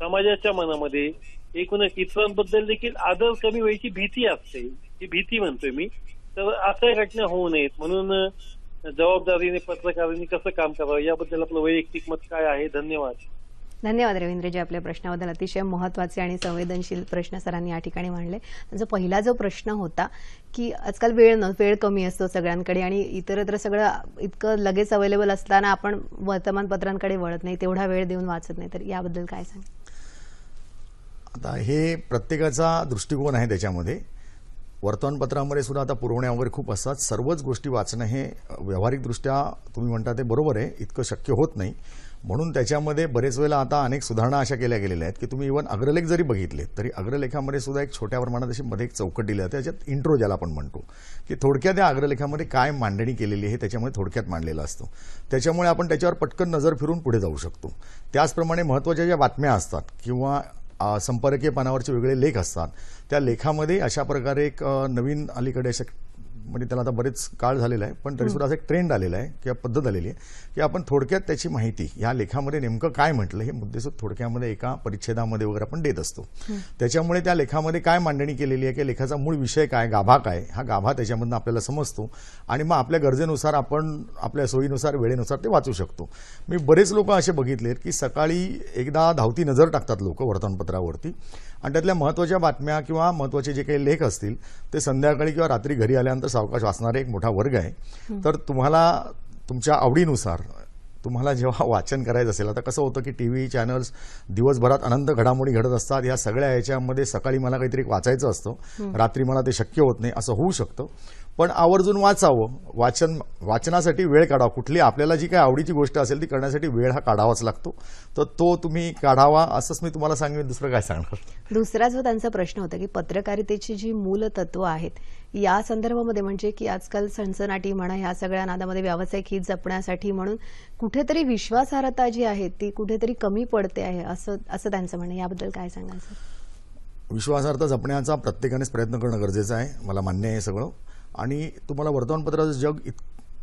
समाजाच्या मनामध्ये एकूणच इतरांबद्दल देखील आदर कमी व्हायची भीती असते ही भीती म्हणतोय मी तर अशा घटना होऊ नयेत म्हणून जबाबदारीने पत्रकारांनी कसं काम करावं याबद्दल आपलं वैयक्तिक मत काय आहे धन्यवाद धन्यवाद रवींद्रजी आपल्या प्रश्नाबद्दल अतिशय महत्वाचे आणि संवेदनशील प्रश्न सरांनी या ठिकाणी मांडले जो पहिला जो प्रश्न होता की आजकाल वेळ न वेळ कमी असतो सगळ्यांकडे आणि इतरत्र सगळं इतकं लगेच अवेलेबल असताना आपण वर्तमानपत्रांकडे वळत नाही तेवढा वेळ देऊन वाचत नाही तर याबद्दल काय सांग आता हे प्रत्येकाचा दृष्टिकोन आहे त्याच्यामध्ये वर्तमानपत्रामध्ये सुद्धा आता पुरवण्यावर खूप असतात सर्वच गोष्टी वाचणं हे व्यावहारिकदृष्ट्या तुम्ही म्हणता ते बरोबर आहे इतकं शक्य होत नाही म्हणून त्याच्यामध्ये बरेच वेळेला आता अनेक सुधारणा अशा केल्या गेलेल्या आहेत की तुम्ही इव्हन अग्रलेख जरी बघितले तरी अग्रलेखामध्ये सुद्धा एक छोट्या प्रमाणात अशी मध्ये एक चौकट दिली जाते त्याच्यात इंट्रो ज्याला आपण म्हणतो की थोडक्यात त्या अग्रलेखामध्ये काय मांडणी केलेली आहे त्याच्यामध्ये थोडक्यात मांडलेला असतो त्याच्यामुळे आपण त्याच्यावर पटकन नजर फिरून पुढे जाऊ शकतो त्याचप्रमाणे महत्त्वाच्या ज्या बातम्या असतात किंवा संपर्कीयपणावरचे पानावरचे वेगळे लेख असतात त्या लेखामध्ये अशा प्रकारे एक नवीन अलीकडे अशा म्हणजे त्याला आता बरेच काळ झालेला आहे पण सुद्धा असा एक ट्रेंड आलेला आहे किंवा पद्धत आलेली आहे की आपण थोडक्यात त्याची माहिती या लेखामध्ये नेमकं काय म्हटलं हे मुद्देसूद थोडक्यामध्ये एका परिच्छेदामध्ये वगैरे आपण देत असतो त्याच्यामुळे त्या लेखामध्ये काय मांडणी केलेली आहे की लेखाचा मूळ विषय काय गाभा काय हा गाभा त्याच्यामधून आपल्याला समजतो आणि मग आपल्या गरजेनुसार आपण आपल्या सोयीनुसार वेळेनुसार ते वाचू शकतो मी बरेच लोक असे बघितलेत की सकाळी एकदा धावती नजर टाकतात लोक वर्तमानपत्रावरती आणि त्यातल्या महत्त्वाच्या बातम्या किंवा महत्त्वाचे जे काही लेख असतील ते संध्याकाळी किंवा रात्री घरी आल्यानंतर सावकाश वाचणारा एक मोठा वर्ग आहे तर तुम्हाला तुमच्या आवडीनुसार तुम्हाला जेव्हा वाचन करायचं असेल आता कसं होतं की टी व्ही चॅनल्स दिवसभरात अनंत घडामोडी घडत असतात या सगळ्या याच्यामध्ये सकाळी मला काहीतरी वाचायचं असतं रात्री मला ते शक्य होत नाही असं होऊ शकतं पण आवर्जून वाचावं वाचन वाचनासाठी वेळ काढावा कुठली आपल्याला जी काही आवडीची गोष्ट असेल ती करण्यासाठी वेळ हा काढावाच लागतो तर तो तुम्ही काढावा असंच मी तुम्हाला सांगेन दुसरं काय सांगणार दुसरा जो त्यांचा प्रश्न होता की पत्रकारितेची जी मूल तत्व आहेत या संदर्भामध्ये म्हणजे की आजकाल सणसनाटी म्हणा ह्या सगळ्या नादामध्ये व्यावसायिक हित जपण्यासाठी म्हणून कुठेतरी विश्वासार्हता जी आहे ती कुठेतरी कमी पडते आहे असं असं त्यांचं म्हणणं याबद्दल काय सांगायचं विश्वासार्हता जपण्याचा प्रत्येकानेच प्रयत्न करणं गरजेचं आहे मला मान्य आहे सगळं आणि तुम्हाला वर्तमानपत्राचं जग इत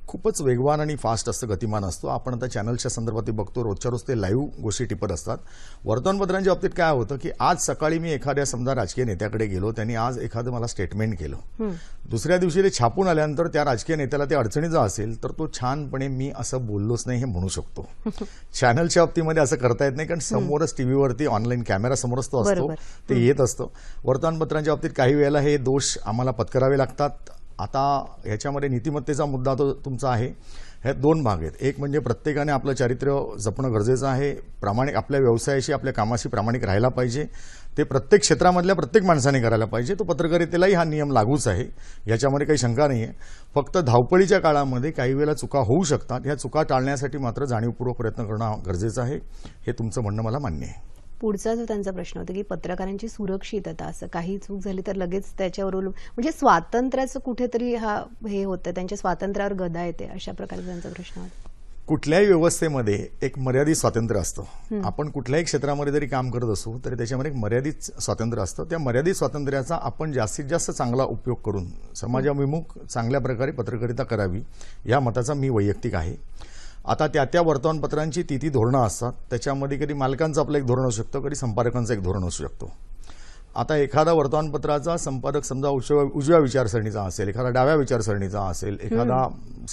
खूपच वेगवान आणि फास्ट असतं गतिमान असतो आपण आता चॅनलच्या संदर्भात बघतो रोजच्या रोज ते लाईव्ह गोष्टी टिपत असतात वर्तमानपत्रांच्या बाबतीत काय होतं की आज सकाळी मी एखाद्या समजा राजकीय नेत्याकडे गेलो त्यांनी आज एखादं मला स्टेटमेंट केलं दुसऱ्या दिवशी ते छापून आल्यानंतर त्या राजकीय नेत्याला ते अडचणीचा असेल तर तो छानपणे मी असं बोललोच नाही हे म्हणू शकतो चॅनलच्या [laughs] बाबतीमध्ये असं करता येत नाही कारण समोरच टीव्हीवरती ऑनलाईन कॅमेरा समोरच तो असतो ते येत असतं वर्तमानपत्रांच्या बाबतीत काही वेळेला हे दोष आम्हाला पत्करावे लागतात आता ह्याच्यामध्ये नीतिमत्तेचा मुद्दा तो तुमचा आहे हे दोन भाग आहेत एक म्हणजे प्रत्येकाने आपलं चारित्र्य जपणं गरजेचं आहे प्रामाणिक आपल्या व्यवसायाशी आपल्या कामाशी प्रामाणिक राहायला पाहिजे ते प्रत्येक क्षेत्रामधल्या प्रत्येक माणसाने करायला पाहिजे तो पत्रकारितेलाही हा नियम लागूच आहे याच्यामध्ये काही शंका नाही आहे फक्त धावपळीच्या काळामध्ये काही वेळेला चुका होऊ शकतात ह्या चुका टाळण्यासाठी मात्र जाणीवपूर्वक प्रयत्न करणं गरजेचं आहे हे तुमचं म्हणणं मला मान्य आहे पुढचा जो त्यांचा प्रश्न होता की पत्रकारांची सुरक्षितता असं काही चूक झाली तर लगेच त्याच्यावर म्हणजे स्वातंत्र्याचं कुठेतरी हा हे होतं त्यांच्या स्वातंत्र्यावर गदा येते अशा प्रकारे त्यांचा प्रश्न होता कुठल्याही व्यवस्थेमध्ये एक मर्यादित स्वातंत्र्य असतं आपण कुठल्याही क्षेत्रामध्ये जरी काम करत असू तरी त्याच्यामध्ये एक मर्यादित स्वातंत्र्य असतं त्या मर्यादित स्वातंत्र्याचा आपण जास्तीत जास्त चांगला उपयोग करून समाजाभिमुख चांगल्या प्रकारे पत्रकारिता करावी या मताचा मी वैयक्तिक आहे आता त्या त्या वर्तमानपत्रांची ती ती धोरणं असतात त्याच्यामध्ये कधी मालकांचं आपलं एक धोरण असू शकतं कधी संपादकांचं एक धोरण असू शकतो आता एखादा वर्तमानपत्राचा संपादक समजा उजव्या उजव्या विचारसरणीचा असेल एखादा डाव्या विचारसरणीचा असेल एखादा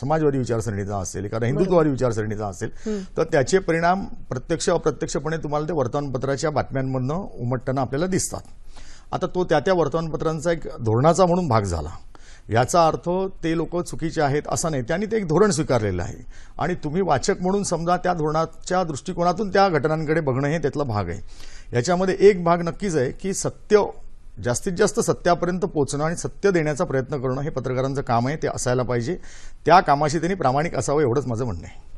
समाजवादी विचारसरणीचा असेल एखादा हिंदुत्ववादी विचारसरणीचा असेल तर त्याचे परिणाम प्रत्यक्ष अप्रत्यक्षपणे तुम्हाला ते वर्तमानपत्राच्या बातम्यांमधनं उमटताना आपल्याला दिसतात आता तो त्या त्या वर्तमानपत्रांचा एक धोरणाचा म्हणून भाग झाला याचा अर्थ ते लोक चुकीचे आहेत असा नाही त्यांनी ते एक धोरण स्वीकारलेलं आहे आणि तुम्ही वाचक म्हणून समजा त्या धोरणाच्या दृष्टिकोनातून त्या घटनांकडे बघणं हे त्यातला भाग आहे याच्यामध्ये एक भाग नक्कीच आहे की सत्य जास्तीत जास्त सत्यापर्यंत पोचणं आणि सत्य देण्याचा प्रयत्न करणं हे पत्रकारांचं काम आहे ते असायला पाहिजे त्या कामाशी त्यांनी प्रामाणिक असावं एवढंच माझं म्हणणं आहे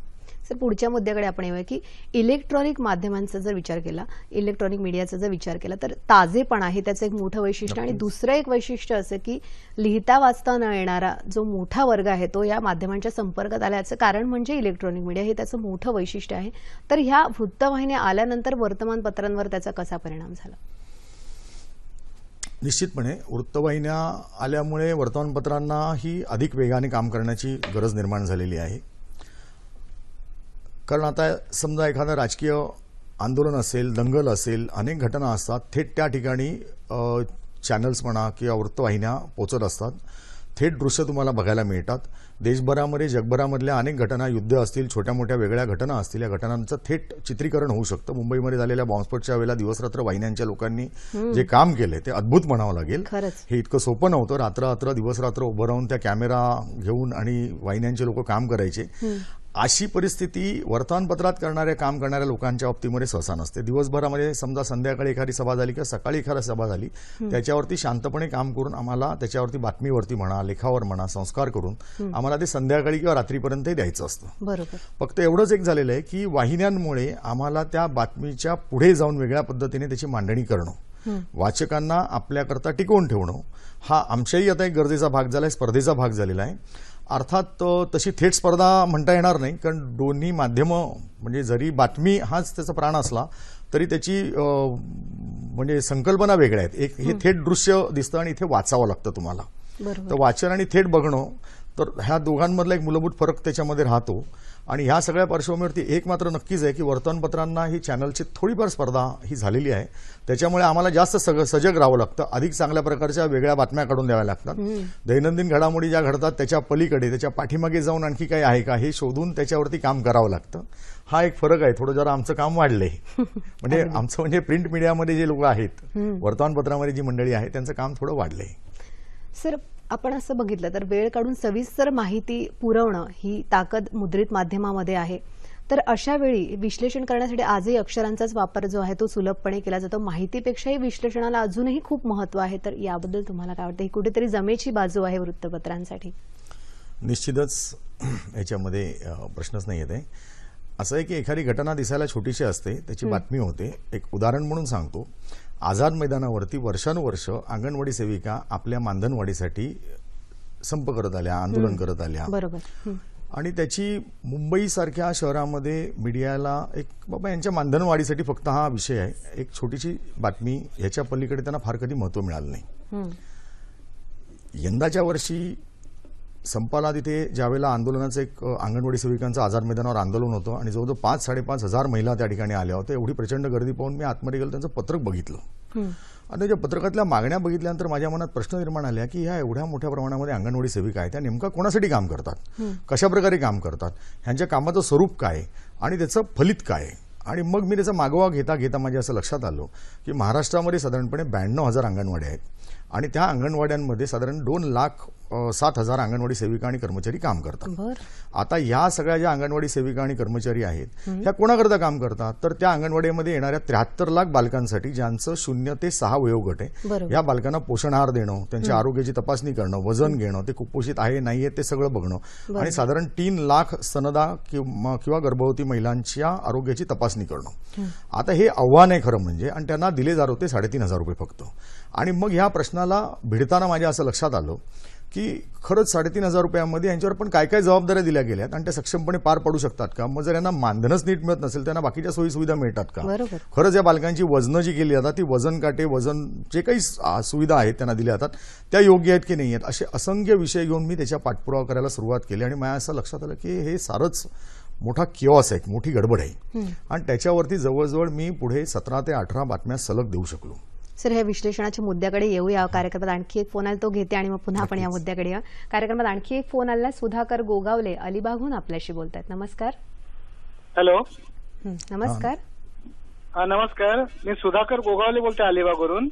सर पुढच्या मुद्द्याकडे आपण येऊया की इलेक्ट्रॉनिक माध्यमांचा जर विचार केला इलेक्ट्रॉनिक मीडियाचा जर विचार केला तर ताजेपणा आहे त्याचं एक मोठं वैशिष्ट्य आणि दुसरं एक वैशिष्ट्य असं की लिहिता वाचता न येणारा जो मोठा वर्ग आहे तो या माध्यमांच्या संपर्कात आल्याचं कारण म्हणजे इलेक्ट्रॉनिक मीडिया हे त्याचं मोठं वैशिष्ट्य आहे तर ह्या वृत्तवाहिन्या आल्यानंतर वर्तमानपत्रांवर त्याचा कसा परिणाम झाला निश्चितपणे वृत्तवाहिन्या आल्यामुळे वर्तमानपत्रांनाही अधिक वेगाने काम करण्याची गरज निर्माण झालेली आहे कारण आता समजा एखादं राजकीय आंदोलन असेल दंगल असेल अनेक घटना असतात थेट त्या ठिकाणी चॅनल्स म्हणा किंवा वृत्तवाहिन्या पोचत असतात थेट दृश्य तुम्हाला बघायला मिळतात देशभरामध्ये जगभरामधल्या अनेक घटना युद्ध असतील छोट्या मोठ्या वेगळ्या घटना असतील या घटनांचं थेट चित्रीकरण होऊ शकतं मुंबईमध्ये झालेल्या बॉम्बस्फोटच्या वेळेला दिवसरात्र वाहिन्यांच्या लोकांनी जे काम केले ते अद्भुत म्हणावं लागेल हे इतकं सोपं नव्हतं रात्र रात्र दिवसरात्र उभं राहून त्या कॅमेरा घेऊन आणि वाहिन्यांचे लोक काम करायचे अशी परिस्थिती वर्तमानपत्रात करणाऱ्या काम करणाऱ्या लोकांच्या बाबतीमध्ये सहसा नसते दिवसभरामध्ये समजा संध्याकाळी एखादी सभा झाली किंवा सकाळी एखादी सभा झाली त्याच्यावरती शांतपणे काम करून आम्हाला त्याच्यावरती बातमीवरती म्हणा लेखावर म्हणा संस्कार करून आम्हाला ते संध्याकाळी किंवा रात्रीपर्यंतही द्यायचं असतं बरोबर फक्त एवढंच एक झालेलं आहे की वाहिन्यांमुळे आम्हाला त्या बातमीच्या पुढे जाऊन वेगळ्या पद्धतीने त्याची मांडणी करणं वाचकांना आपल्याकरता टिकवून ठेवणं हा आमच्याही आता एक गरजेचा भाग झाला आहे स्पर्धेचा भाग झालेला आहे अर्थात तशी थेट स्पर्धा म्हणता येणार नाही कारण दोन्ही माध्यमं म्हणजे जरी बातमी हाच त्याचा प्राण असला तरी त्याची म्हणजे संकल्पना वेगळ्या आहेत एक हे थेट दृश्य दिसतं आणि इथे वाचावं लागतं तुम्हाला तर वाचन आणि थेट बघणं तर ह्या दोघांमधला एक मूलभूत फरक त्याच्यामध्ये राहतो आणि ह्या सगळ्या पार्श्वभूमीवरती एक मात्र नक्कीच आहे की वर्तमानपत्रांना ही चॅनलची थोडीफार स्पर्धा ही झालेली आहे त्याच्यामुळे आम्हाला जास्त सजग राहावं लागतं अधिक चांगल्या प्रकारच्या वेगळ्या बातम्या काढून द्याव्या लागतात दैनंदिन घडामोडी ज्या घडतात त्याच्या पलीकडे त्याच्या पाठीमागे जाऊन आणखी काही आहे का हे शोधून त्याच्यावरती काम करावं लागतं हा एक फरक आहे थोडं जरा आमचं काम वाढलंय [laughs] म्हणजे आमचं म्हणजे प्रिंट मीडियामध्ये जे लोक आहेत वर्तमानपत्रामध्ये जी मंडळी आहे त्यांचं काम थोडं वाढलंय सर आपण असं बघितलं तर वेळ काढून सविस्तर माहिती पुरवणं ही ताकद मुद्रित माध्यमामध्ये आहे तर अशा वेळी विश्लेषण करण्यासाठी आजही अक्षरांचाच वापर जो आहे तो सुलभपणे केला जातो माहितीपेक्षाही विश्लेषणाला अजूनही खूप महत्त्व आहे तर याबद्दल तुम्हाला काय वाटतं ही कुठेतरी जमेची बाजू आहे वृत्तपत्रांसाठी निश्चितच [clears throat] याच्यामध्ये प्रश्नच नाही येत असं आहे की एखादी घटना दिसायला छोटीशी असते त्याची बातमी होते एक उदाहरण म्हणून सांगतो आझाद मैदानावरती वर्षानुवर्ष अंगणवाडी सेविका आपल्या मानधनवाढीसाठी संप करत आल्या आंदोलन करत आल्या बरोबर आणि त्याची मुंबईसारख्या शहरामध्ये मीडियाला एक बाबा यांच्या मानधनवाढीसाठी फक्त हा विषय आहे एक छोटीशी बातमी ह्याच्या पलीकडे त्यांना फार कधी महत्व मिळालं नाही यंदाच्या वर्षी संपाला तिथे ज्यावेळेला आंदोलनाचं एक अंगणवाडी सेविकांचं आजार मैदानावर आंदोलन होतं आणि जवळजवळ पाच साडेपाच हजार महिला त्या ठिकाणी आल्या होत्या एवढी प्रचंड गर्दी पाहून मी आतमध्ये गेलो त्यांचं पत्रक बघितलं आणि त्या पत्रकातल्या मागण्या बघितल्यानंतर माझ्या मनात प्रश्न निर्माण आल्या की ह्या एवढ्या मोठ्या प्रमाणामध्ये अंगणवाडी सेविका आहेत त्या नेमका कोणासाठी काम करतात कशाप्रकारे काम करतात ह्यांच्या कामाचं स्वरूप काय आणि त्याचं फलित काय आणि मग मी त्याचा मागोवा घेता घेता माझ्या असं लक्षात आलं की महाराष्ट्रामध्ये साधारणपणे ब्याण्णव हजार अंगणवाडी आहेत आणि त्या अंगणवाड्यांमध्ये साधारण दोन लाख सात हजार अंगणवाडी सेविका आणि कर्मचारी काम करतात आता या सगळ्या ज्या अंगणवाडी सेविका आणि कर्मचारी आहेत त्या कोणाकरता काम करतात तर त्या अंगणवाडीमध्ये येणाऱ्या त्र्याहत्तर लाख बालकांसाठी ज्यांचं शून्य ते सहा वयोगट आहे या बालकांना पोषण आहार देणं त्यांच्या आरोग्याची तपासणी करणं वजन घेणं ते कुपोषित आहे नाही आहे ते सगळं बघणं आणि साधारण तीन लाख सनदा किंवा गर्भवती महिलांच्या आरोग्याची तपासणी करणं आता हे आव्हान आहे खरं म्हणजे आणि त्यांना दिले जात होते साडेतीन हजार रुपये फक्त आणि मग ह्या प्रश्नाला भिडताना माझ्या असं लक्षात आलं की खरंच साडेतीन हजार रुपयांमध्ये यांच्यावर पण काय काय जबाबदाऱ्या दिल्या गेल्यात आणि त्या सक्षमपणे पार पडू शकतात का मग जर यांना मानधनच नीट मिळत नसेल त्यांना बाकीच्या सोयी सुविधा मिळतात का खरंच या बालकांची वजनं जी केली जातात ती वजन काटे वजन जे काही सुविधा आहेत त्यांना दिल्या जातात त्या योग्य आहेत की नाही आहेत असे असंख्य विषय घेऊन मी त्याच्या पाठपुरावा करायला सुरुवात केली आणि मला असं लक्षात आलं की हे सारच मोठा किओस आहे मोठी गडबड आहे आणि त्याच्यावरती जवळजवळ मी पुढे सतरा ते अठरा बातम्या सलग देऊ शकलो सर हे विश्लेषणाच्या मुद्द्याकडे येऊ या कार्यक्रमात आणखी एक फोन आला तो घेते आणि मग पुन्हा आपण या मुद्द्याकडे या कार्यक्रमात आणखी एक फोन आला सुधाकर गोगावले अलिबागहून आपल्याशी बोलतात नमस्कार हॅलो नमस्कार नमस्कार मी सुधाकर गोगावले बोलते अलिबागवरून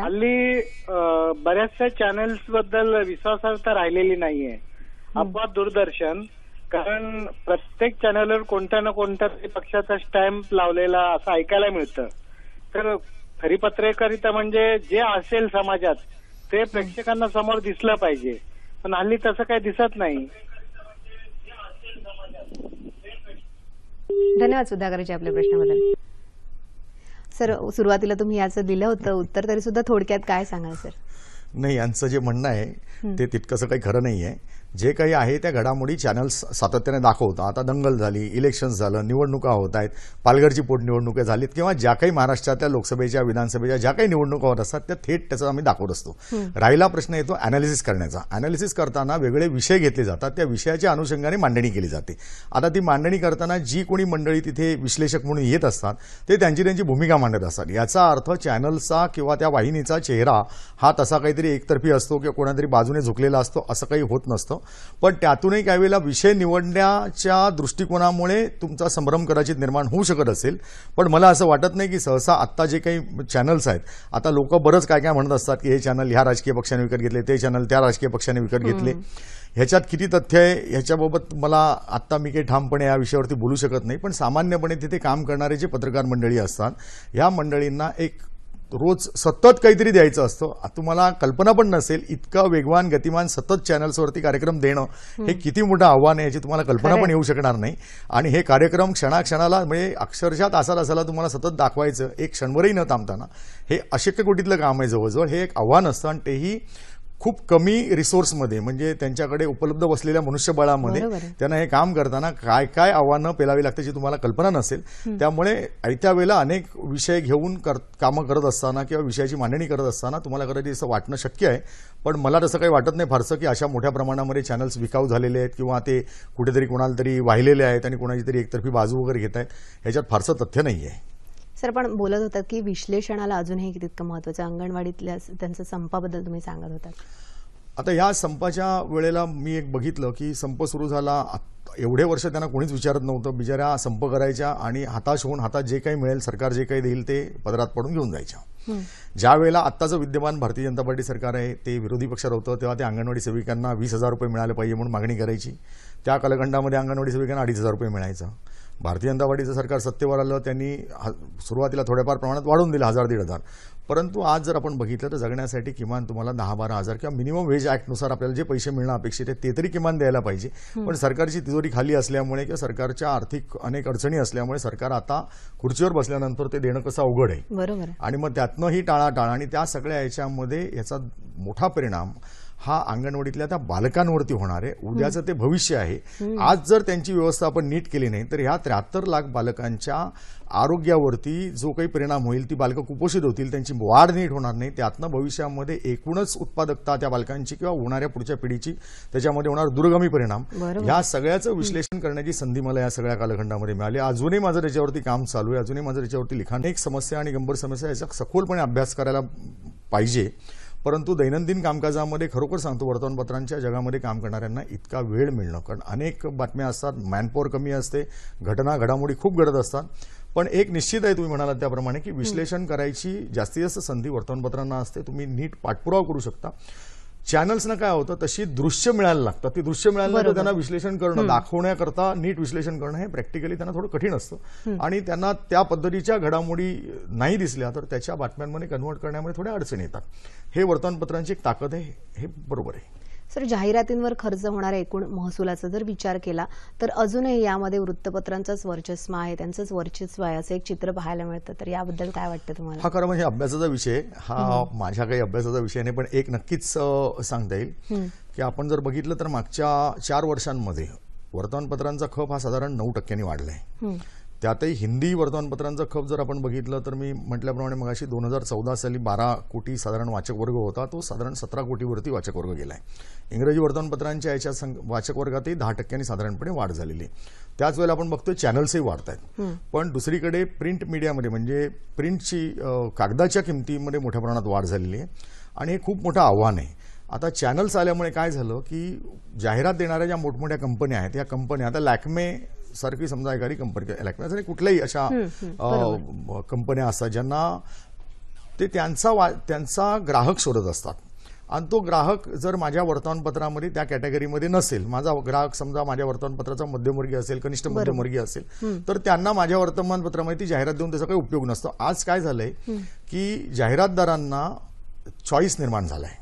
हल्ली बऱ्याचशा चॅनेल्स बद्दल विश्वासार्हता राहिलेली नाहीये अपवाद दूरदर्शन कारण प्रत्येक चॅनलवर कोणत्या ना कोणत्या पक्षाचा स्टॅम्प लावलेला असं ऐकायला मिळतं तर खरी पत्रकारिता म्हणजे जे असेल समाजात ते प्रेक्षकांना समोर दिसलं पाहिजे पण हल्ली तसं काही दिसत नाही धन्यवाद सुधाकरजी आपल्या प्रश्नाबद्दल सर सुरुवातीला तुम्ही याचं दिलं होतं उत्तर तरी सुद्धा थोडक्यात काय सांगाल सर नाही यांचं जे म्हणणं आहे ते तितकंसं काही खरं नाही आहे जे काही आहे त्या घडामोडी चॅनल्स सातत्याने दाखवतात आता दंगल झाली इलेक्शन्स झालं निवडणुका होत आहेत पालघरची पोटनिवडणुका झालीत किंवा ज्या काही महाराष्ट्रातल्या लोकसभेच्या विधानसभेच्या ज्या काही निवडणुका होत असतात त्या थेट त्याचा आम्ही दाखवत असतो राहिला प्रश्न येतो अॅनालिसिस करण्याचा अॅनालिसिस करताना वेगळे विषय घेतले जातात त्या विषयाच्या अनुषंगाने मांडणी केली जाते आता ती मांडणी करताना जी कोणी मंडळी तिथे विश्लेषक म्हणून येत असतात ते त्यांची त्यांची भूमिका मांडत असतात याचा अर्थ चॅनलचा किंवा त्या वाहिनीचा चेहरा हा तसा काहीतरी एकतर्फी असतो किंवा कोणातरी बाजूने झुकलेला असतो असं काही होत नसतं पण त्यातूनही काही वेळेला विषय निवडण्याच्या दृष्टिकोनामुळे तुमचा संभ्रम कदाचित निर्माण होऊ शकत असेल पण मला असं वाटत नाही की सहसा आत्ता जे काही चॅनल्स आहेत आता लोक बरंच काय काय म्हणत असतात की हे चॅनल ह्या राजकीय पक्षाने विकत घेतले ते चॅनल त्या राजकीय पक्षाने विकत घेतले ह्याच्यात किती तथ्य आहे ह्याच्याबाबत मला आत्ता मी काही ठामपणे या विषयावरती बोलू शकत नाही पण सामान्यपणे तिथे काम करणारे जे पत्रकार मंडळी असतात ह्या मंडळींना एक रोज सतत काहीतरी द्यायचं असतं तुम्हाला कल्पना पण नसेल इतका वेगवान गतिमान सतत चॅनल्सवरती कार्यक्रम देणं हे किती मोठं आव्हान आहे याची तुम्हाला कल्पना पण येऊ शकणार नाही आणि हे कार्यक्रम क्षणाक्षणाला म्हणजे अक्षरशः तासाला असायला तुम्हाला सतत दाखवायचं एक क्षणभरही न थांबताना हे अशक्य कोटीतलं काम आहे जवळजवळ हे एक आव्हान असतं आणि तेही खूप कमी रिसोर्समध्ये म्हणजे त्यांच्याकडे उपलब्ध बसलेल्या मनुष्यबळामध्ये त्यांना हे काम करताना काय काय आव्हानं पेलावी लागते जी तुम्हाला कल्पना नसेल त्यामुळे आयत्या वेळेला अनेक विषय घेऊन कर कामं करत असताना किंवा विषयाची मांडणी करत असताना तुम्हाला कदाचित असं वाटणं शक्य आहे पण मला तसं काही वाटत नाही फारसं की अशा मोठ्या प्रमाणामध्ये चॅनल्स विकाऊ झालेले आहेत किंवा ते कुठेतरी कोणाला तरी वाहिलेले आहेत आणि कोणाची तरी एकतर्फी बाजू वगैरे घेत आहेत ह्याच्यात फारसं तथ्य नाही आहे सर पण बोलत होतात की विश्लेषणाला अजूनही तितकं महत्वाचं अंगणवाडीतल्या त्यांचा संपाबद्दल तुम्ही सांगत होता आता या संपाच्या वेळेला मी एक बघितलं की संप सुरू झाला एवढे वर्ष त्यांना कोणीच विचारत नव्हतं बिचाऱ्या संप करायच्या आणि हाताश होऊन हातात जे काही मिळेल सरकार जे काही देईल ते पदरात पडून घेऊन जायच्या ज्या वेळेला आत्ताचं विद्यमान भारतीय जनता पार्टी सरकार आहे ते विरोधी पक्षात होतं तेव्हा ते अंगणवाडी सेविकांना वीस हजार रुपये मिळाले पाहिजे म्हणून मागणी करायची त्या कलखंडामध्ये अंगणवाडी सेविकांना अडीच हजार रुपये मिळायचं भारतीय जनता पार्टीचं सरकार सत्तेवर आलं त्यांनी सुरुवातीला थोड्याफार प्रमाणात वाढवून दिलं हजार दीड हजार परंतु आज जर आपण बघितलं तर जगण्यासाठी किमान तुम्हाला दहा बारा हजार किंवा मिनिमम वेज ॲक्टनुसार आपल्याला जे पैसे मिळणं अपेक्षित आहे ते तरी किमान द्यायला पाहिजे पण सरकारची तिजोरी खाली असल्यामुळे किंवा सरकारच्या आर्थिक अनेक अडचणी असल्यामुळे सरकार आता खुर्चीवर बसल्यानंतर ते देणं कसं अवघड आहे बरोबर आणि मग त्यातनंही टाळाटाळ आणि त्या सगळ्या याच्यामध्ये याचा मोठा परिणाम हा अंगणवाडीतल्या त्या बालकांवरती होणार आहे उद्याचं ते भविष्य आहे आज जर त्यांची व्यवस्था आपण नीट केली नाही तर ह्या त्र्याहत्तर लाख बालकांच्या आरोग्यावरती जो काही परिणाम होईल ती बालकं कुपोषित होतील त्यांची वाढ नीट होणार नाही त्यातनं भविष्यामध्ये एकूणच उत्पादकता त्या बालकांची किंवा होणाऱ्या पुढच्या पिढीची त्याच्यामध्ये होणार दुर्गमी परिणाम ह्या सगळ्याचं विश्लेषण करण्याची संधी मला या सगळ्या कालखंडामध्ये मिळाली अजूनही माझं त्याच्यावरती काम चालू आहे अजूनही माझं त्याच्यावरती लिखाण एक समस्या आणि गंभीर समस्या याचा सखोलपणे अभ्यास करायला पाहिजे परंतु दैनंदिन कामकाजामध्ये खरोखर सांगतो वर्तमानपत्रांच्या जगामध्ये काम करणाऱ्यांना इतका वेळ मिळणं कारण अनेक बातम्या असतात मॅनपॉवर कमी असते घटना घडामोडी खूप घडत असतात पण एक निश्चित आहे तुम्ही म्हणालात त्याप्रमाणे की विश्लेषण करायची जास्तीत जास्त संधी वर्तमानपत्रांना असते तुम्ही नीट पाठपुरावा करू शकता चॅनल्सना काय होतं तशी दृश्य मिळायला लागतात ती दृश्य लागतं त्यांना विश्लेषण करणं दाखवण्याकरता नीट विश्लेषण करणं हे प्रॅक्टिकली त्यांना थोडं कठीण असतं आणि त्यांना त्या पद्धतीच्या घडामोडी नाही दिसल्या तर त्याच्या बातम्यांमध्ये कन्व्हर्ट करण्यामध्ये थोड्या अडचणी येतात हे वर्तमानपत्रांची एक ताकद आहे हे बरोबर आहे सर जाहिरातींवर खर्च होणाऱ्या एकूण महसुलाचा जर विचार केला तर अजूनही यामध्ये वृत्तपत्रांचाच वर्चस्व आहे त्यांचंच वर्चस्व आहे असं एक चित्र पाहायला मिळतं तर याबद्दल काय वाटतं तुम्हाला हा खरं म्हणजे अभ्यासाचा विषय हा माझ्या काही अभ्यासाचा विषय नाही पण एक नक्कीच सांगता येईल की आपण जर बघितलं तर मागच्या चार वर्षांमध्ये वर्तमानपत्रांचा खप हा साधारण नऊ टक्क्यांनी वाढला आहे त्यातही हिंदी वर्तमानपत्रांचा खप जर आपण बघितलं तर मी म्हटल्याप्रमाणे मगाशी दोन हजार चौदा साली बारा कोटी साधारण वाचकवर्ग होता तो साधारण सतरा कोटीवरती वाचकवर्ग गेला आहे इंग्रजी वर्तमानपत्रांच्या याच्या संघ वाचकवर्गातही दहा टक्क्यांनी साधारणपणे वाढ झालेली त्याच वेळेला आपण बघतोय चॅनल्सही वाढत आहेत पण दुसरीकडे प्रिंट मीडियामध्ये म्हणजे प्रिंटची कागदाच्या किमतीमध्ये मोठ्या प्रमाणात वाढ झालेली आहे आणि हे खूप मोठं आव्हान आहे आता चॅनल्स आल्यामुळे काय झालं की जाहिरात देणाऱ्या ज्या मोठमोठ्या कंपन्या आहेत या कंपन्या आता लॅकमे सारखी समजा एखादी कंपनी कुठल्याही अशा कंपन्या असतात ज्यांना ते त्यांचा त्यांचा ग्राहक शोधत असतात आणि तो ग्राहक जर माझ्या वर्तमानपत्रामध्ये त्या कॅटेगरीमध्ये नसेल माझा ग्राहक समजा माझ्या वर्तमानपत्राचा मध्यमवर्गीय असेल कनिष्ठ मध्यमवर्गीय असेल तर त्यांना माझ्या वर्तमानपत्रामध्ये ती जाहिरात देऊन त्याचा काही उपयोग नसतो आज काय झालंय की जाहिरातदारांना चॉईस निर्माण झालाय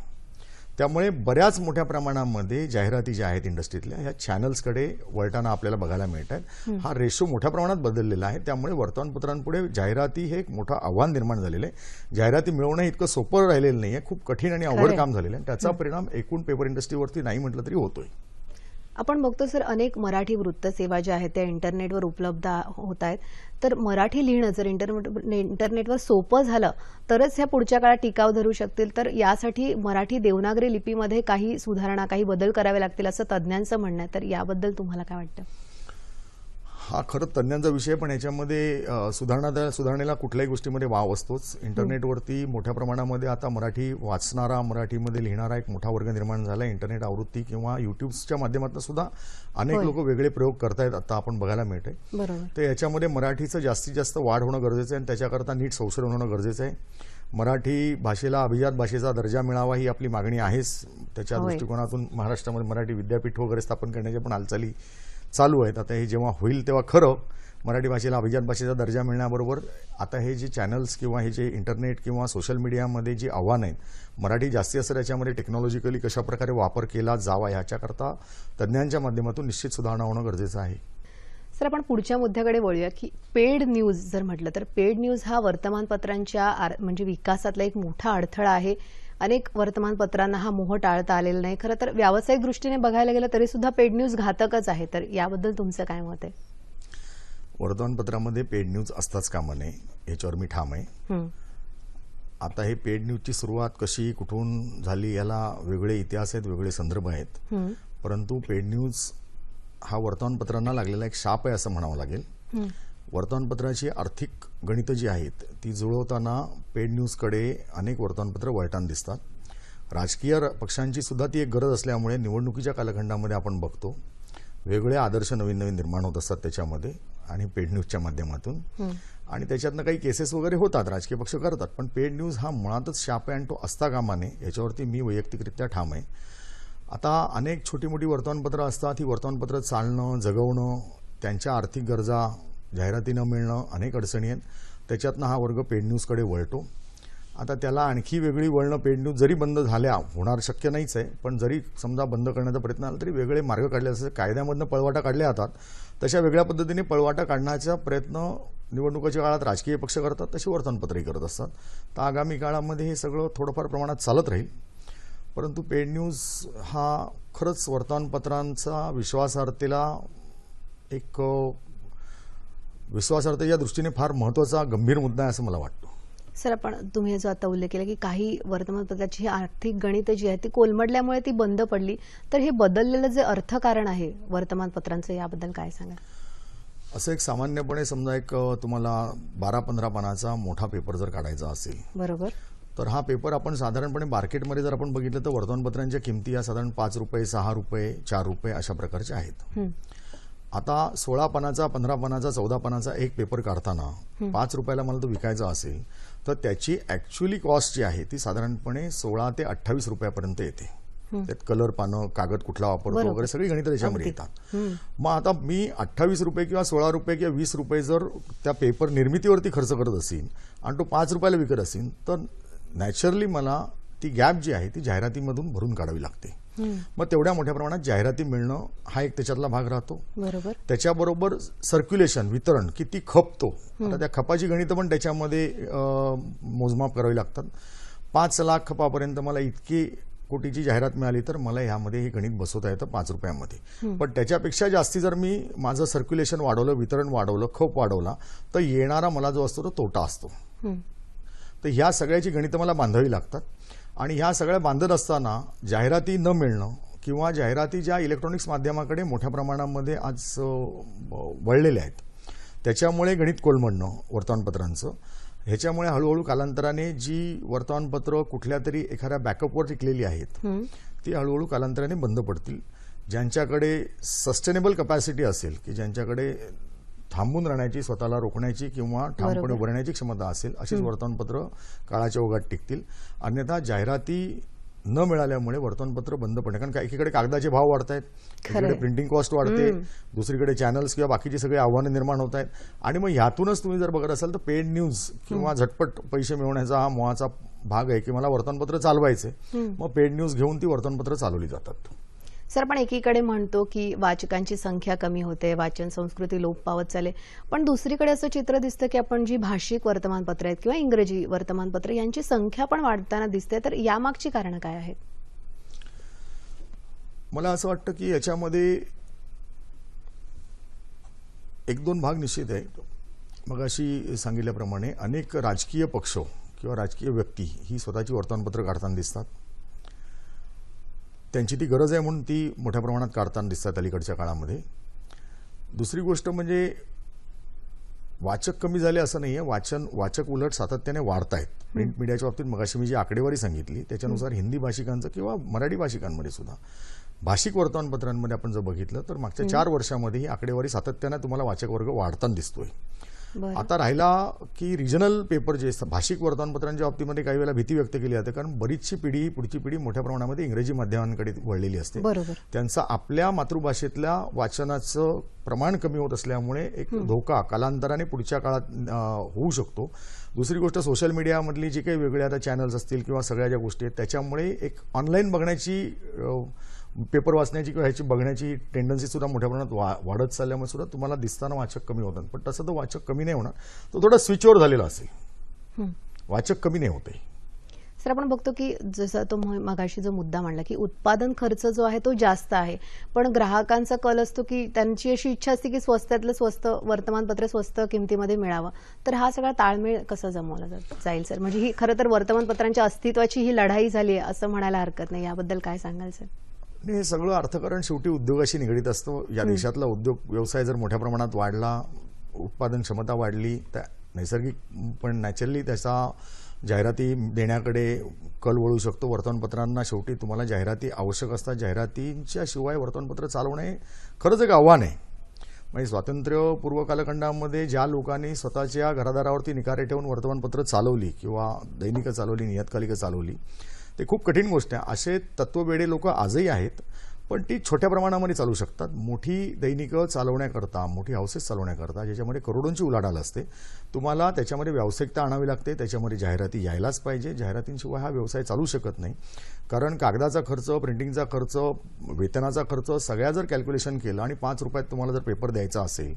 त्यामुळे बऱ्याच मोठ्या प्रमाणामध्ये जाहिराती ज्या आहेत इंडस्ट्रीतल्या ह्या चॅनल्सकडे वळताना आपल्याला बघायला मिळत आहेत हा रेशो मोठ्या प्रमाणात बदललेला आहे त्यामुळे वर्तमानपत्रांपुढे जाहिराती हे एक मोठं आव्हान निर्माण झालेलं आहे जाहिराती मिळवणं इतकं सोपं राहिलेलं नाही आहे खूप कठीण आणि अवघड काम झालेलं आहे त्याचा परिणाम एकूण पेपर इंडस्ट्रीवरती नाही म्हटलं तरी होतोय आपण बघतो सर अनेक मराठी वृत्तसेवा ज्या आहेत त्या इंटरनेटवर उपलब्ध होत आहेत तर मराठी लिहिणं जर इंटरनेट इंटरनेटवर सोपं झालं तरच ह्या पुढच्या काळात टिकाव धरू शकतील तर यासाठी मराठी देवनागरी लिपीमध्ये काही सुधारणा काही बदल करावे लागतील असं तज्ज्ञांचं म्हणणं आहे तर याबद्दल तुम्हाला काय वाटतं हा खरं तज्ञांचा विषय पण याच्यामध्ये सुधारणा सुधारणेला कुठल्याही गोष्टीमध्ये वाव असतोच इंटरनेटवरती मोठ्या प्रमाणामध्ये आता मराठी वाचणारा मराठीमध्ये लिहिणारा एक मोठा वर्ग निर्माण झाला इंटरनेट आवृत्ती किंवा युट्यूबच्या माध्यमातून सुद्धा अनेक लोक वेगळे प्रयोग करतायत आता आपण बघायला मिळते तर याच्यामध्ये मराठीचं जास्तीत जास्त वाढ होणं गरजेचं आहे आणि त्याच्याकरता नीट संशोधन होणं गरजेचं आहे मराठी भाषेला अभिजात भाषेचा दर्जा मिळावा ही आपली मागणी आहेच त्याच्या दृष्टिकोनातून महाराष्ट्रामध्ये मराठी विद्यापीठ वगैरे स्थापन करण्याच्या पण हालचाली चालू आहेत आता हे जेव्हा होईल तेव्हा खरं मराठी भाषेला अभिजात भाषेचा दर्जा मिळण्याबरोबर आता हे जे चॅनल्स किंवा हे जे इंटरनेट किंवा सोशल मीडियामध्ये जी आव्हानं आहेत मराठी जास्ती असं याच्यामध्ये टेक्नॉलॉजिकली कशाप्रकारे वापर केला जावा ह्याच्याकरता तज्ज्ञांच्या माध्यमातून निश्चित सुधारणा होणं गरजेचं आहे सर आपण पुढच्या मुद्द्याकडे वळूया की पेड न्यूज जर म्हटलं तर पेड न्यूज हा वर्तमानपत्रांच्या म्हणजे विकासातला एक मोठा अडथळा आहे अनेक वर्तमानपत्रांना हा मोह टाळता आलेला नाही खरं तर व्यावसायिक दृष्टीने बघायला गेलं तरी सुद्धा पेड न्यूज घातकच आहे तर याबद्दल तुमचं काय मत आहे वर्तमानपत्रामध्ये पेड न्यूज असताच काम नाही याच्यावर मी ठाम आहे आता हे पेड न्यूजची सुरुवात कशी कुठून झाली याला वेगळे इतिहास आहेत वेगळे संदर्भ आहेत परंतु पेड न्यूज हा वर्तमानपत्रांना लागलेला एक शाप आहे असं म्हणावं लागेल वर्तमानपत्राची आर्थिक गणितं जी आहेत ती जुळवताना पेड न्यूजकडे अनेक वर्तमानपत्र वळटान दिसतात राजकीय पक्षांची सुद्धा ती एक गरज असल्यामुळे निवडणुकीच्या कालखंडामध्ये आपण बघतो वेगवेगळे आदर्श नवीन नवीन निर्माण होत असतात त्याच्यामध्ये आणि पेड न्यूजच्या माध्यमातून आणि त्याच्यातनं काही केसेस वगैरे होतात राजकीय पक्ष करतात पण पेड न्यूज हा मुळातच शाप अँड तो असता कामाने याच्यावरती मी वैयक्तिकरित्या ठाम आहे आता अनेक छोटी मोठी वर्तमानपत्रं असतात ही वर्तमानपत्रं चालणं जगवणं त्यांच्या आर्थिक गरजा जाहिराती न मिळणं अनेक अडचणी आहेत त्याच्यातनं हा वर्ग पेड न्यूजकडे वळतो आता त्याला आणखी वेगळी वळणं पेड न्यूज जरी बंद झाल्या होणार शक्य नाहीच आहे पण जरी समजा बंद करण्याचा प्रयत्न आला तरी वेगळे मार्ग काढले असतात कायद्यामधनं पळवाटा काढल्या जातात तशा वेगळ्या पद्धतीने पळवाटा काढण्याचा प्रयत्न निवडणुकीच्या काळात राजकीय पक्ष करतात तशी वर्तमानपत्रही करत असतात तर आगामी काळामध्ये हे सगळं थोडंफार प्रमाणात चालत राहील परंतु पेड न्यूज हा खरंच वर्तमानपत्रांचा विश्वासार्हतेला एक विश्वासार्थ या दृष्टीने फार महत्वाचा गंभीर मुद्दा आहे असं मला वाटतं सर आपण तुम्ही जो आता उल्लेख केला की काही वर्तमानपत्राची ही आर्थिक गणित जी आहेत ती कोलमडल्यामुळे ती बंद पडली तर हे बदललेलं जे अर्थकारण आहे वर्तमानपत्रांचं याबद्दल काय सांगा असं एक सामान्यपणे समजा एक तुम्हाला बारा पंधरा पानाचा मोठा पेपर जर काढायचा असेल बरोबर तर हा पेपर आपण साधारणपणे मार्केटमध्ये जर आपण बघितलं तर वर्तमानपत्रांच्या किमती या साधारण पाच रुपये सहा रुपये चार रुपये अशा प्रकारच्या आहेत आता सोळा पानाचा पंधरा पानाचा चौदा पानाचा एक पेपर काढताना पाच रुपयाला मला तो विकायचा असेल तर त्याची ऍक्च्युअली कॉस्ट जी आहे ती साधारणपणे सोळा ते अठ्ठावीस रुपयापर्यंत येते त्यात कलर पानं कागद कुठला वापरतो वगैरे सगळी गणित त्याच्यामध्ये येतात मग आता मी अठ्ठावीस रुपये किंवा सोळा रुपये किंवा वीस रुपये जर त्या पेपर निर्मितीवरती खर्च करत असेल आणि तो पाच रुपयाला विकत असेल तर नॅचरली मला ती गॅप जी आहे ती जाहिरातीमधून भरून काढावी लागते मग तेवढ्या मोठ्या प्रमाणात जाहिराती मिळणं हा एक त्याच्यातला भाग राहतो बरोबर त्याच्याबरोबर सर्क्युलेशन वितरण किती खपतो आता त्या खपाची गणित पण त्याच्यामध्ये मोजमाप करावी लागतात पाच लाख खपापर्यंत मला इतकी कोटीची जाहिरात मिळाली तर मला यामध्ये हे गणित बसवता येतं पाच रुपयामध्ये पण त्याच्यापेक्षा जास्ती जर मी माझं सर्क्युलेशन वाढवलं वितरण वाढवलं खप वाढवला तर येणारा मला जो असतो तो तोटा असतो तर ह्या सगळ्याची गणितं मला बांधावी लागतात आणि ह्या सगळ्या बांधत असताना जाहिराती न मिळणं किंवा जाहिराती ज्या इलेक्ट्रॉनिक्स माध्यमाकडे मोठ्या प्रमाणामध्ये आज वळलेल्या आहेत त्याच्यामुळे गणित कोलमडणं वर्तमानपत्रांचं ह्याच्यामुळे हळूहळू कालांतराने जी वर्तमानपत्रं कुठल्या तरी एखाद्या बॅकअपवर टिकलेली आहेत ती हळूहळू कालांतराने बंद पडतील ज्यांच्याकडे सस्टेनेबल कपॅसिटी असेल की ज्यांच्याकडे थांबून राहण्याची स्वतःला रोखण्याची किंवा ठामपणे उभारण्याची क्षमता असेल अशीच वर्तमानपत्र काळाच्या ओघात टिकतील अन्यथा जाहिराती न मिळाल्यामुळे वर्तमानपत्र बंद पडणे कारण एकीकडे कागदाचे भाव वाढत आहेत एकीकडे प्रिंटिंग कॉस्ट वाढते दुसरीकडे चॅनल्स किंवा बाकीची सगळी आव्हानं निर्माण होत आहेत आणि मग ह्यातूनच तुम्ही जर बघत असाल तर पेड न्यूज किंवा झटपट पैसे मिळवण्याचा हा मोहाचा भाग आहे की मला वर्तमानपत्र चालवायचं मग पेड न्यूज घेऊन ती वर्तमानपत्र चालवली जातात सर आपण एकीकडे म्हणतो की वाचकांची संख्या कमी होते वाचन संस्कृती लोप पावत चाले पण दुसरीकडे असं चित्र दिसतं की आपण जी भाषिक वर्तमानपत्र आहेत किंवा इंग्रजी वर्तमानपत्र यांची संख्या पण वाढताना दिसते तर यामागची कारण काय आहेत मला असं वाटतं की याच्यामध्ये एक दोन भाग निश्चित आहे मग अशी सांगितल्याप्रमाणे अनेक राजकीय पक्ष किंवा राजकीय व्यक्ती ही स्वतःची वर्तमानपत्र काढताना दिसतात त्यांची ती गरज आहे म्हणून ती मोठ्या प्रमाणात काढताना दिसतात अलीकडच्या काळामध्ये दुसरी गोष्ट म्हणजे वाचक कमी झाले असं नाही आहे वाचन वाचक उलट सातत्याने वाढतायत प्रिंट मीडियाच्या बाबतीत मगाशी मी जी आकडेवारी सांगितली त्याच्यानुसार हिंदी भाषिकांचं किंवा मराठी भाषिकांमध्ये सुद्धा भाषिक वर्तमानपत्रांमध्ये आपण जर बघितलं तर मागच्या चार वर्षामध्ये ही आकडेवारी सातत्यानं तुम्हाला वाचक वर्ग वाढताना दिसतोय आता राहिला की रिजनल पेपर जे भाषिक वर्तमानपत्रांच्या बाबतीमध्ये काही वेळेला भीती व्यक्त केली जाते कारण बरीचशी पिढी पुढची पिढी मोठ्या प्रमाणामध्ये इंग्रजी माध्यमांकडे वळलेली असते त्यांचा आपल्या मातृभाषेतल्या वाचनाचं प्रमाण कमी होत असल्यामुळे एक धोका कालांतराने पुढच्या काळात होऊ शकतो दुसरी गोष्ट सोशल मीडियामधली जी काही वेगळ्या आता चॅनल्स असतील किंवा सगळ्या ज्या गोष्टी आहेत त्याच्यामुळे एक ऑनलाईन बघण्याची पेपर वाचण्याची किंवा ह्याची बघण्याची सुद्धा मोठ्या प्रमाणात वा वाढत चालल्यामुळे सुद्धा तुम्हाला दिसताना वाचक कमी होतात पण तसं तो वाचक कमी नाही होणार तो थोडा स्विचवर झालेला असेल वाचक कमी नाही होते सर आपण बघतो की जसं तो मगाशी जो मुद्दा मांडला की उत्पादन खर्च जो आहे तो जास्त आहे पण ग्राहकांचा कल असतो की त्यांची अशी इच्छा असते की स्वस्तातलं स्वस्त वर्तमानपत्र स्वस्त किमतीमध्ये मिळावं तर हा सगळा ताळमेळ कसा जमवला जाईल सर म्हणजे ही खरं तर वर्तमानपत्रांच्या अस्तित्वाची ही लढाई झाली आहे असं म्हणायला हरकत नाही याबद्दल काय सांगाल सर हे सगळं अर्थकारण शेवटी उद्योगाशी निगडीत असतं या देशातला उद्योग व्यवसाय जर मोठ्या प्रमाणात वाढला उत्पादन क्षमता वाढली त्या नैसर्गिक पण नॅचरली त्याचा जाहिराती देण्याकडे कल वळू शकतो वर्तमानपत्रांना शेवटी तुम्हाला जाहिराती आवश्यक असतात जाहिरातींच्या शिवाय वर्तमानपत्र चालवणे खरंच एक आव्हान आहे म्हणजे स्वातंत्र्यपूर्व कालखंडामध्ये ज्या लोकांनी स्वतःच्या घरादारावरती निकारे ठेवून वर्तमानपत्र चालवली किंवा दैनिकं चालवली नियतकालिकं चालवली ते खूप कठीण गोष्ट आहे असे तत्ववेडे लोक आजही आहेत पण ती छोट्या प्रमाणामध्ये चालू शकतात मोठी दैनिकं चालवण्याकरता मोठी हाऊसेस चालवण्याकरता ज्याच्यामध्ये करोडोंची उलाढाल असते तुम्हाला त्याच्यामध्ये व्यावसायिकता आणावी लागते त्याच्यामध्ये जाहिराती यायलाच पाहिजे जाहिरातींशिवाय हा व्यवसाय चालू शकत नाही कारण कागदाचा खर्च प्रिंटिंगचा खर्च वेतनाचा खर्च सगळ्या जर कॅल्क्युलेशन केलं आणि पाच रुपयात तुम्हाला जर पेपर द्यायचा असेल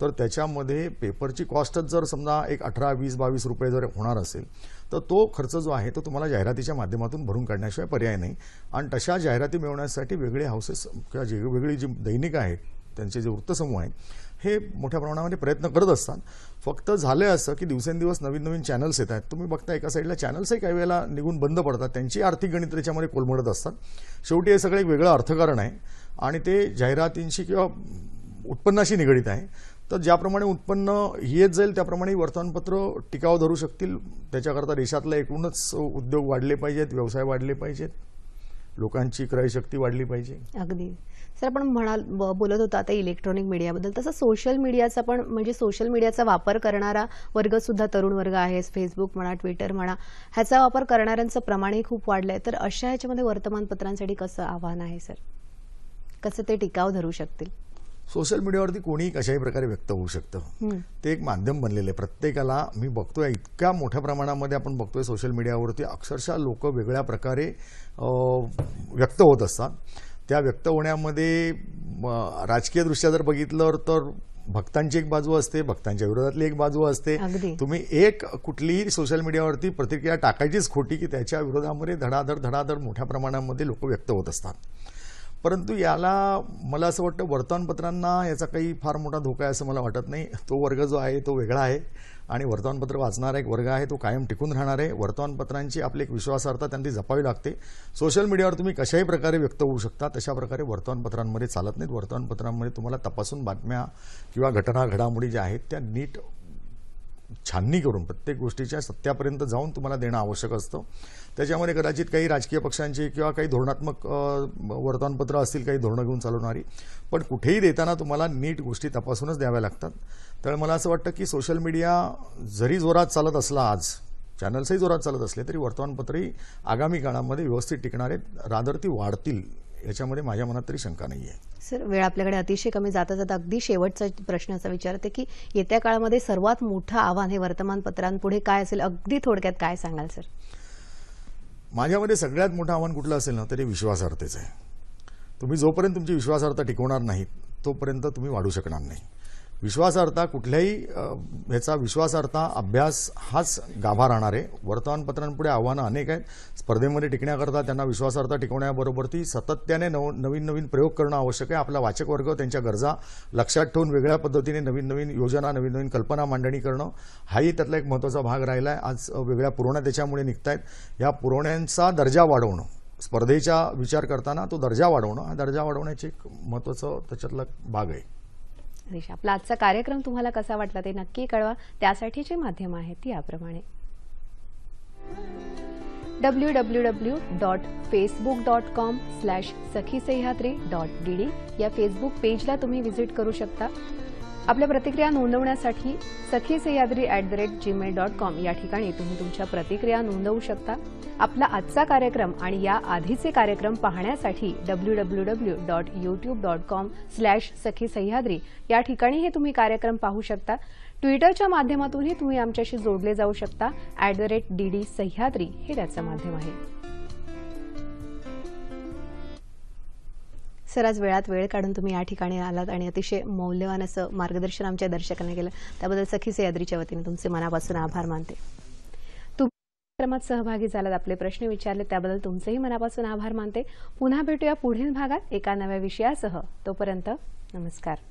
तर त्याच्यामध्ये पेपरची कॉस्टच जर समजा एक अठरा वीस बावीस रुपये जर होणार असेल तर तो खर्च जो आहे तो तुम्हाला जाहिरातीच्या माध्यमातून भरून काढण्याशिवाय पर्याय नाही आणि तशा जाहिराती मिळवण्यासाठी वेगळे हाऊसेस किंवा जे वेगळी जी दैनिक आहेत त्यांचे जे वृत्तसमूह आहेत हे मोठ्या प्रमाणामध्ये प्रयत्न करत असतात फक्त झालं असं की दिवसेंदिवस नवीन नवीन चॅनल्स येत आहेत तुम्ही बघता एका साईडला चॅनल्सही काही वेळेला निघून बंद पडतात त्यांची आर्थिक गणित त्याच्यामध्ये कोलमडत असतात शेवटी हे सगळं एक वेगळं अर्थकारण आहे आणि ते जाहिरातींशी किंवा उत्पन्नाशी निगडीत आहे तर ज्याप्रमाणे उत्पन्न येत जाईल त्याप्रमाणे वर्तमानपत्र टिकाव धरू शकतील त्याच्याकरता देशातला एकूणच उद्योग वाढले पाहिजेत व्यवसाय वाढले पाहिजेत लोकांची क्रयशक्ती वाढली पाहिजे अगदी सर आपण म्हणाल बोलत होता आता इलेक्ट्रॉनिक मीडियाबद्दल तसं सोशल मीडियाचा पण म्हणजे सोशल मीडियाचा वापर करणारा वर्ग सुद्धा तरुण वर्ग आहे फेसबुक म्हणा ट्विटर म्हणा ह्याचा वापर करणाऱ्यांचं प्रमाणही खूप वाढलं तर अशा ह्याच्यामध्ये वर्तमानपत्रांसाठी कसं आव्हान आहे सर कसं ते टिकाव धरू शकतील सोशल मीडियावरती कोणीही कशाही प्रकारे व्यक्त होऊ शकतं ते एक माध्यम बनलेलं आहे प्रत्येकाला मी बघतोय इतक्या मोठ्या प्रमाणामध्ये आपण बघतोय सोशल मीडियावरती अक्षरशः लोक वेगळ्या प्रकारे व्यक्त होत असतात त्या व्यक्त होण्यामध्ये राजकीय दृष्ट्या जर बघितलं तर भक्तांची एक बाजू असते भक्तांच्या विरोधातली एक बाजू असते तुम्ही एक कुठलीही सोशल मीडियावरती प्रतिक्रिया टाकायचीच खोटी की त्याच्या विरोधामध्ये धडाधड धडाधड मोठ्या प्रमाणामध्ये लोक व्यक्त होत असतात परंतु याला मला असं वाटतं वर्तमानपत्रांना याचा काही फार मोठा धोका आहे असं मला वाटत नाही तो वर्ग जो आहे तो वेगळा आहे आणि वर्तमानपत्र वाचणारा एक वर्ग आहे तो कायम टिकून राहणार आहे वर्तमानपत्रांची आपली एक विश्वासार्हता त्यांनी जपावी लागते सोशल मीडियावर तुम्ही कशाही प्रकारे व्यक्त होऊ शकता तशा प्रकारे वर्तमानपत्रांमध्ये चालत नाहीत वर्तमानपत्रांमध्ये तुम्हाला तपासून बातम्या किंवा घटना घडामोडी ज्या आहेत त्या नीट छाननी करून प्रत्येक गोष्टीच्या सत्यापर्यंत जाऊन तुम्हाला देणं आवश्यक असतं त्याच्यामध्ये कदाचित काही राजकीय पक्षांची किंवा काही धोरणात्मक वर्तमानपत्रं असतील काही धोरणं घेऊन चालवणारी पण कुठेही देताना तुम्हाला नीट गोष्टी तपासूनच द्याव्या लागतात तर मला असं वाटतं की सोशल मीडिया जरी जोरात चालत असला आज चॅनल्सही जोरात चालत असले तरी वर्तमानपत्रही आगामी काळामध्ये व्यवस्थित टिकणारे रादरती वाढतील याच्यामध्ये माझ्या मनात तरी शंका नाही आहे सर वेळ आपल्याकडे अतिशय कमी जाता जाता अगदी शेवटचा प्रश्न असा विचारते की येत्या काळामध्ये सर्वात मोठं आव्हान हे वर्तमानपत्रांपुढे काय असेल अगदी थोडक्यात काय सांगाल सर माझ्यामध्ये सगळ्यात मोठं आव्हान कुठलं असेल ना तरी विश्वासार्हतेचं आहे तुम्ही जोपर्यंत तुमची विश्वासार्हता टिकवणार नाहीत तोपर्यंत तुम्ही वाढू शकणार नाही विश्वासार्हता कुठल्याही ह्याचा विश्वासार्हता अभ्यास हाच गाभा राहणार आहे वर्तमानपत्रांपुढे आव्हानं अनेक आहेत स्पर्धेमध्ये टिकण्याकरता त्यांना विश्वासार्हता टिकवण्याबरोबर ती सातत्याने नव नवीन नवीन प्रयोग करणं आवश्यक आहे आपला वाचक वर्ग त्यांच्या गरजा लक्षात ठेवून वेगळ्या पद्धतीने नवीन नवीन योजना नवीन नवीन कल्पना मांडणी करणं हाही त्यातला एक महत्त्वाचा भाग राहिला आहे आज वेगळ्या पुरवण्या त्याच्यामुळे निघत आहेत या पुरवण्यांचा दर्जा वाढवणं स्पर्धेचा विचार करताना तो दर्जा वाढवणं हा दर्जा वाढवण्याची एक महत्त्वाचं त्याच्यातला भाग आहे निशा आपला आजचा कार्यक्रम तुम्हाला कसा वाटला ते नक्की कळवा त्यासाठी जी माध्यम आहेत ती याप्रमाणे W W W dot Facebook dot com slash Sakhi Sahyadri dot D D या फेसबुक पेजला तुम्ही व्हिजिट करू शकता आपल्या प्रतिक्रिया नोंदवण्यासाठी Sakhi Sahyadri at the rate Gmail dot com या ठिकाणी तुम्ही तुमच्या प्रतिक्रिया नोंदवू शकता आपला आजचा कार्यक्रम आणि या आधीचे कार्यक्रम पाहण्यासाठी W W W dot YouTube dot com slash Sakhi Sahyadri या ठिकाणी हे तुम्ही कार्यक्रम पाहू शकता ट्विटरच्या माध्यमातूनही तुम्ही आमच्याशी जोडले जाऊ शकता at the rate D D Sahyadri हे त्याचं माध्यम आहे आज वेळात वेळ काढून तुम्ही या ठिकाणी आलात आणि अतिशय मौल्यवान असं मार्गदर्शन आमच्या दर्शकांना केलं त्याबद्दल सखी सह्याद्रीच्या वतीने तुमचे मनापासून आभार मानते कार्यक्रमात सहभागी झालात आपले प्रश्न विचारले त्याबद्दल तुमचेही मनापासून आभार मानते पुन्हा भेटूया पुढील भागात एका नव्या विषयासह तोपर्यंत नमस्कार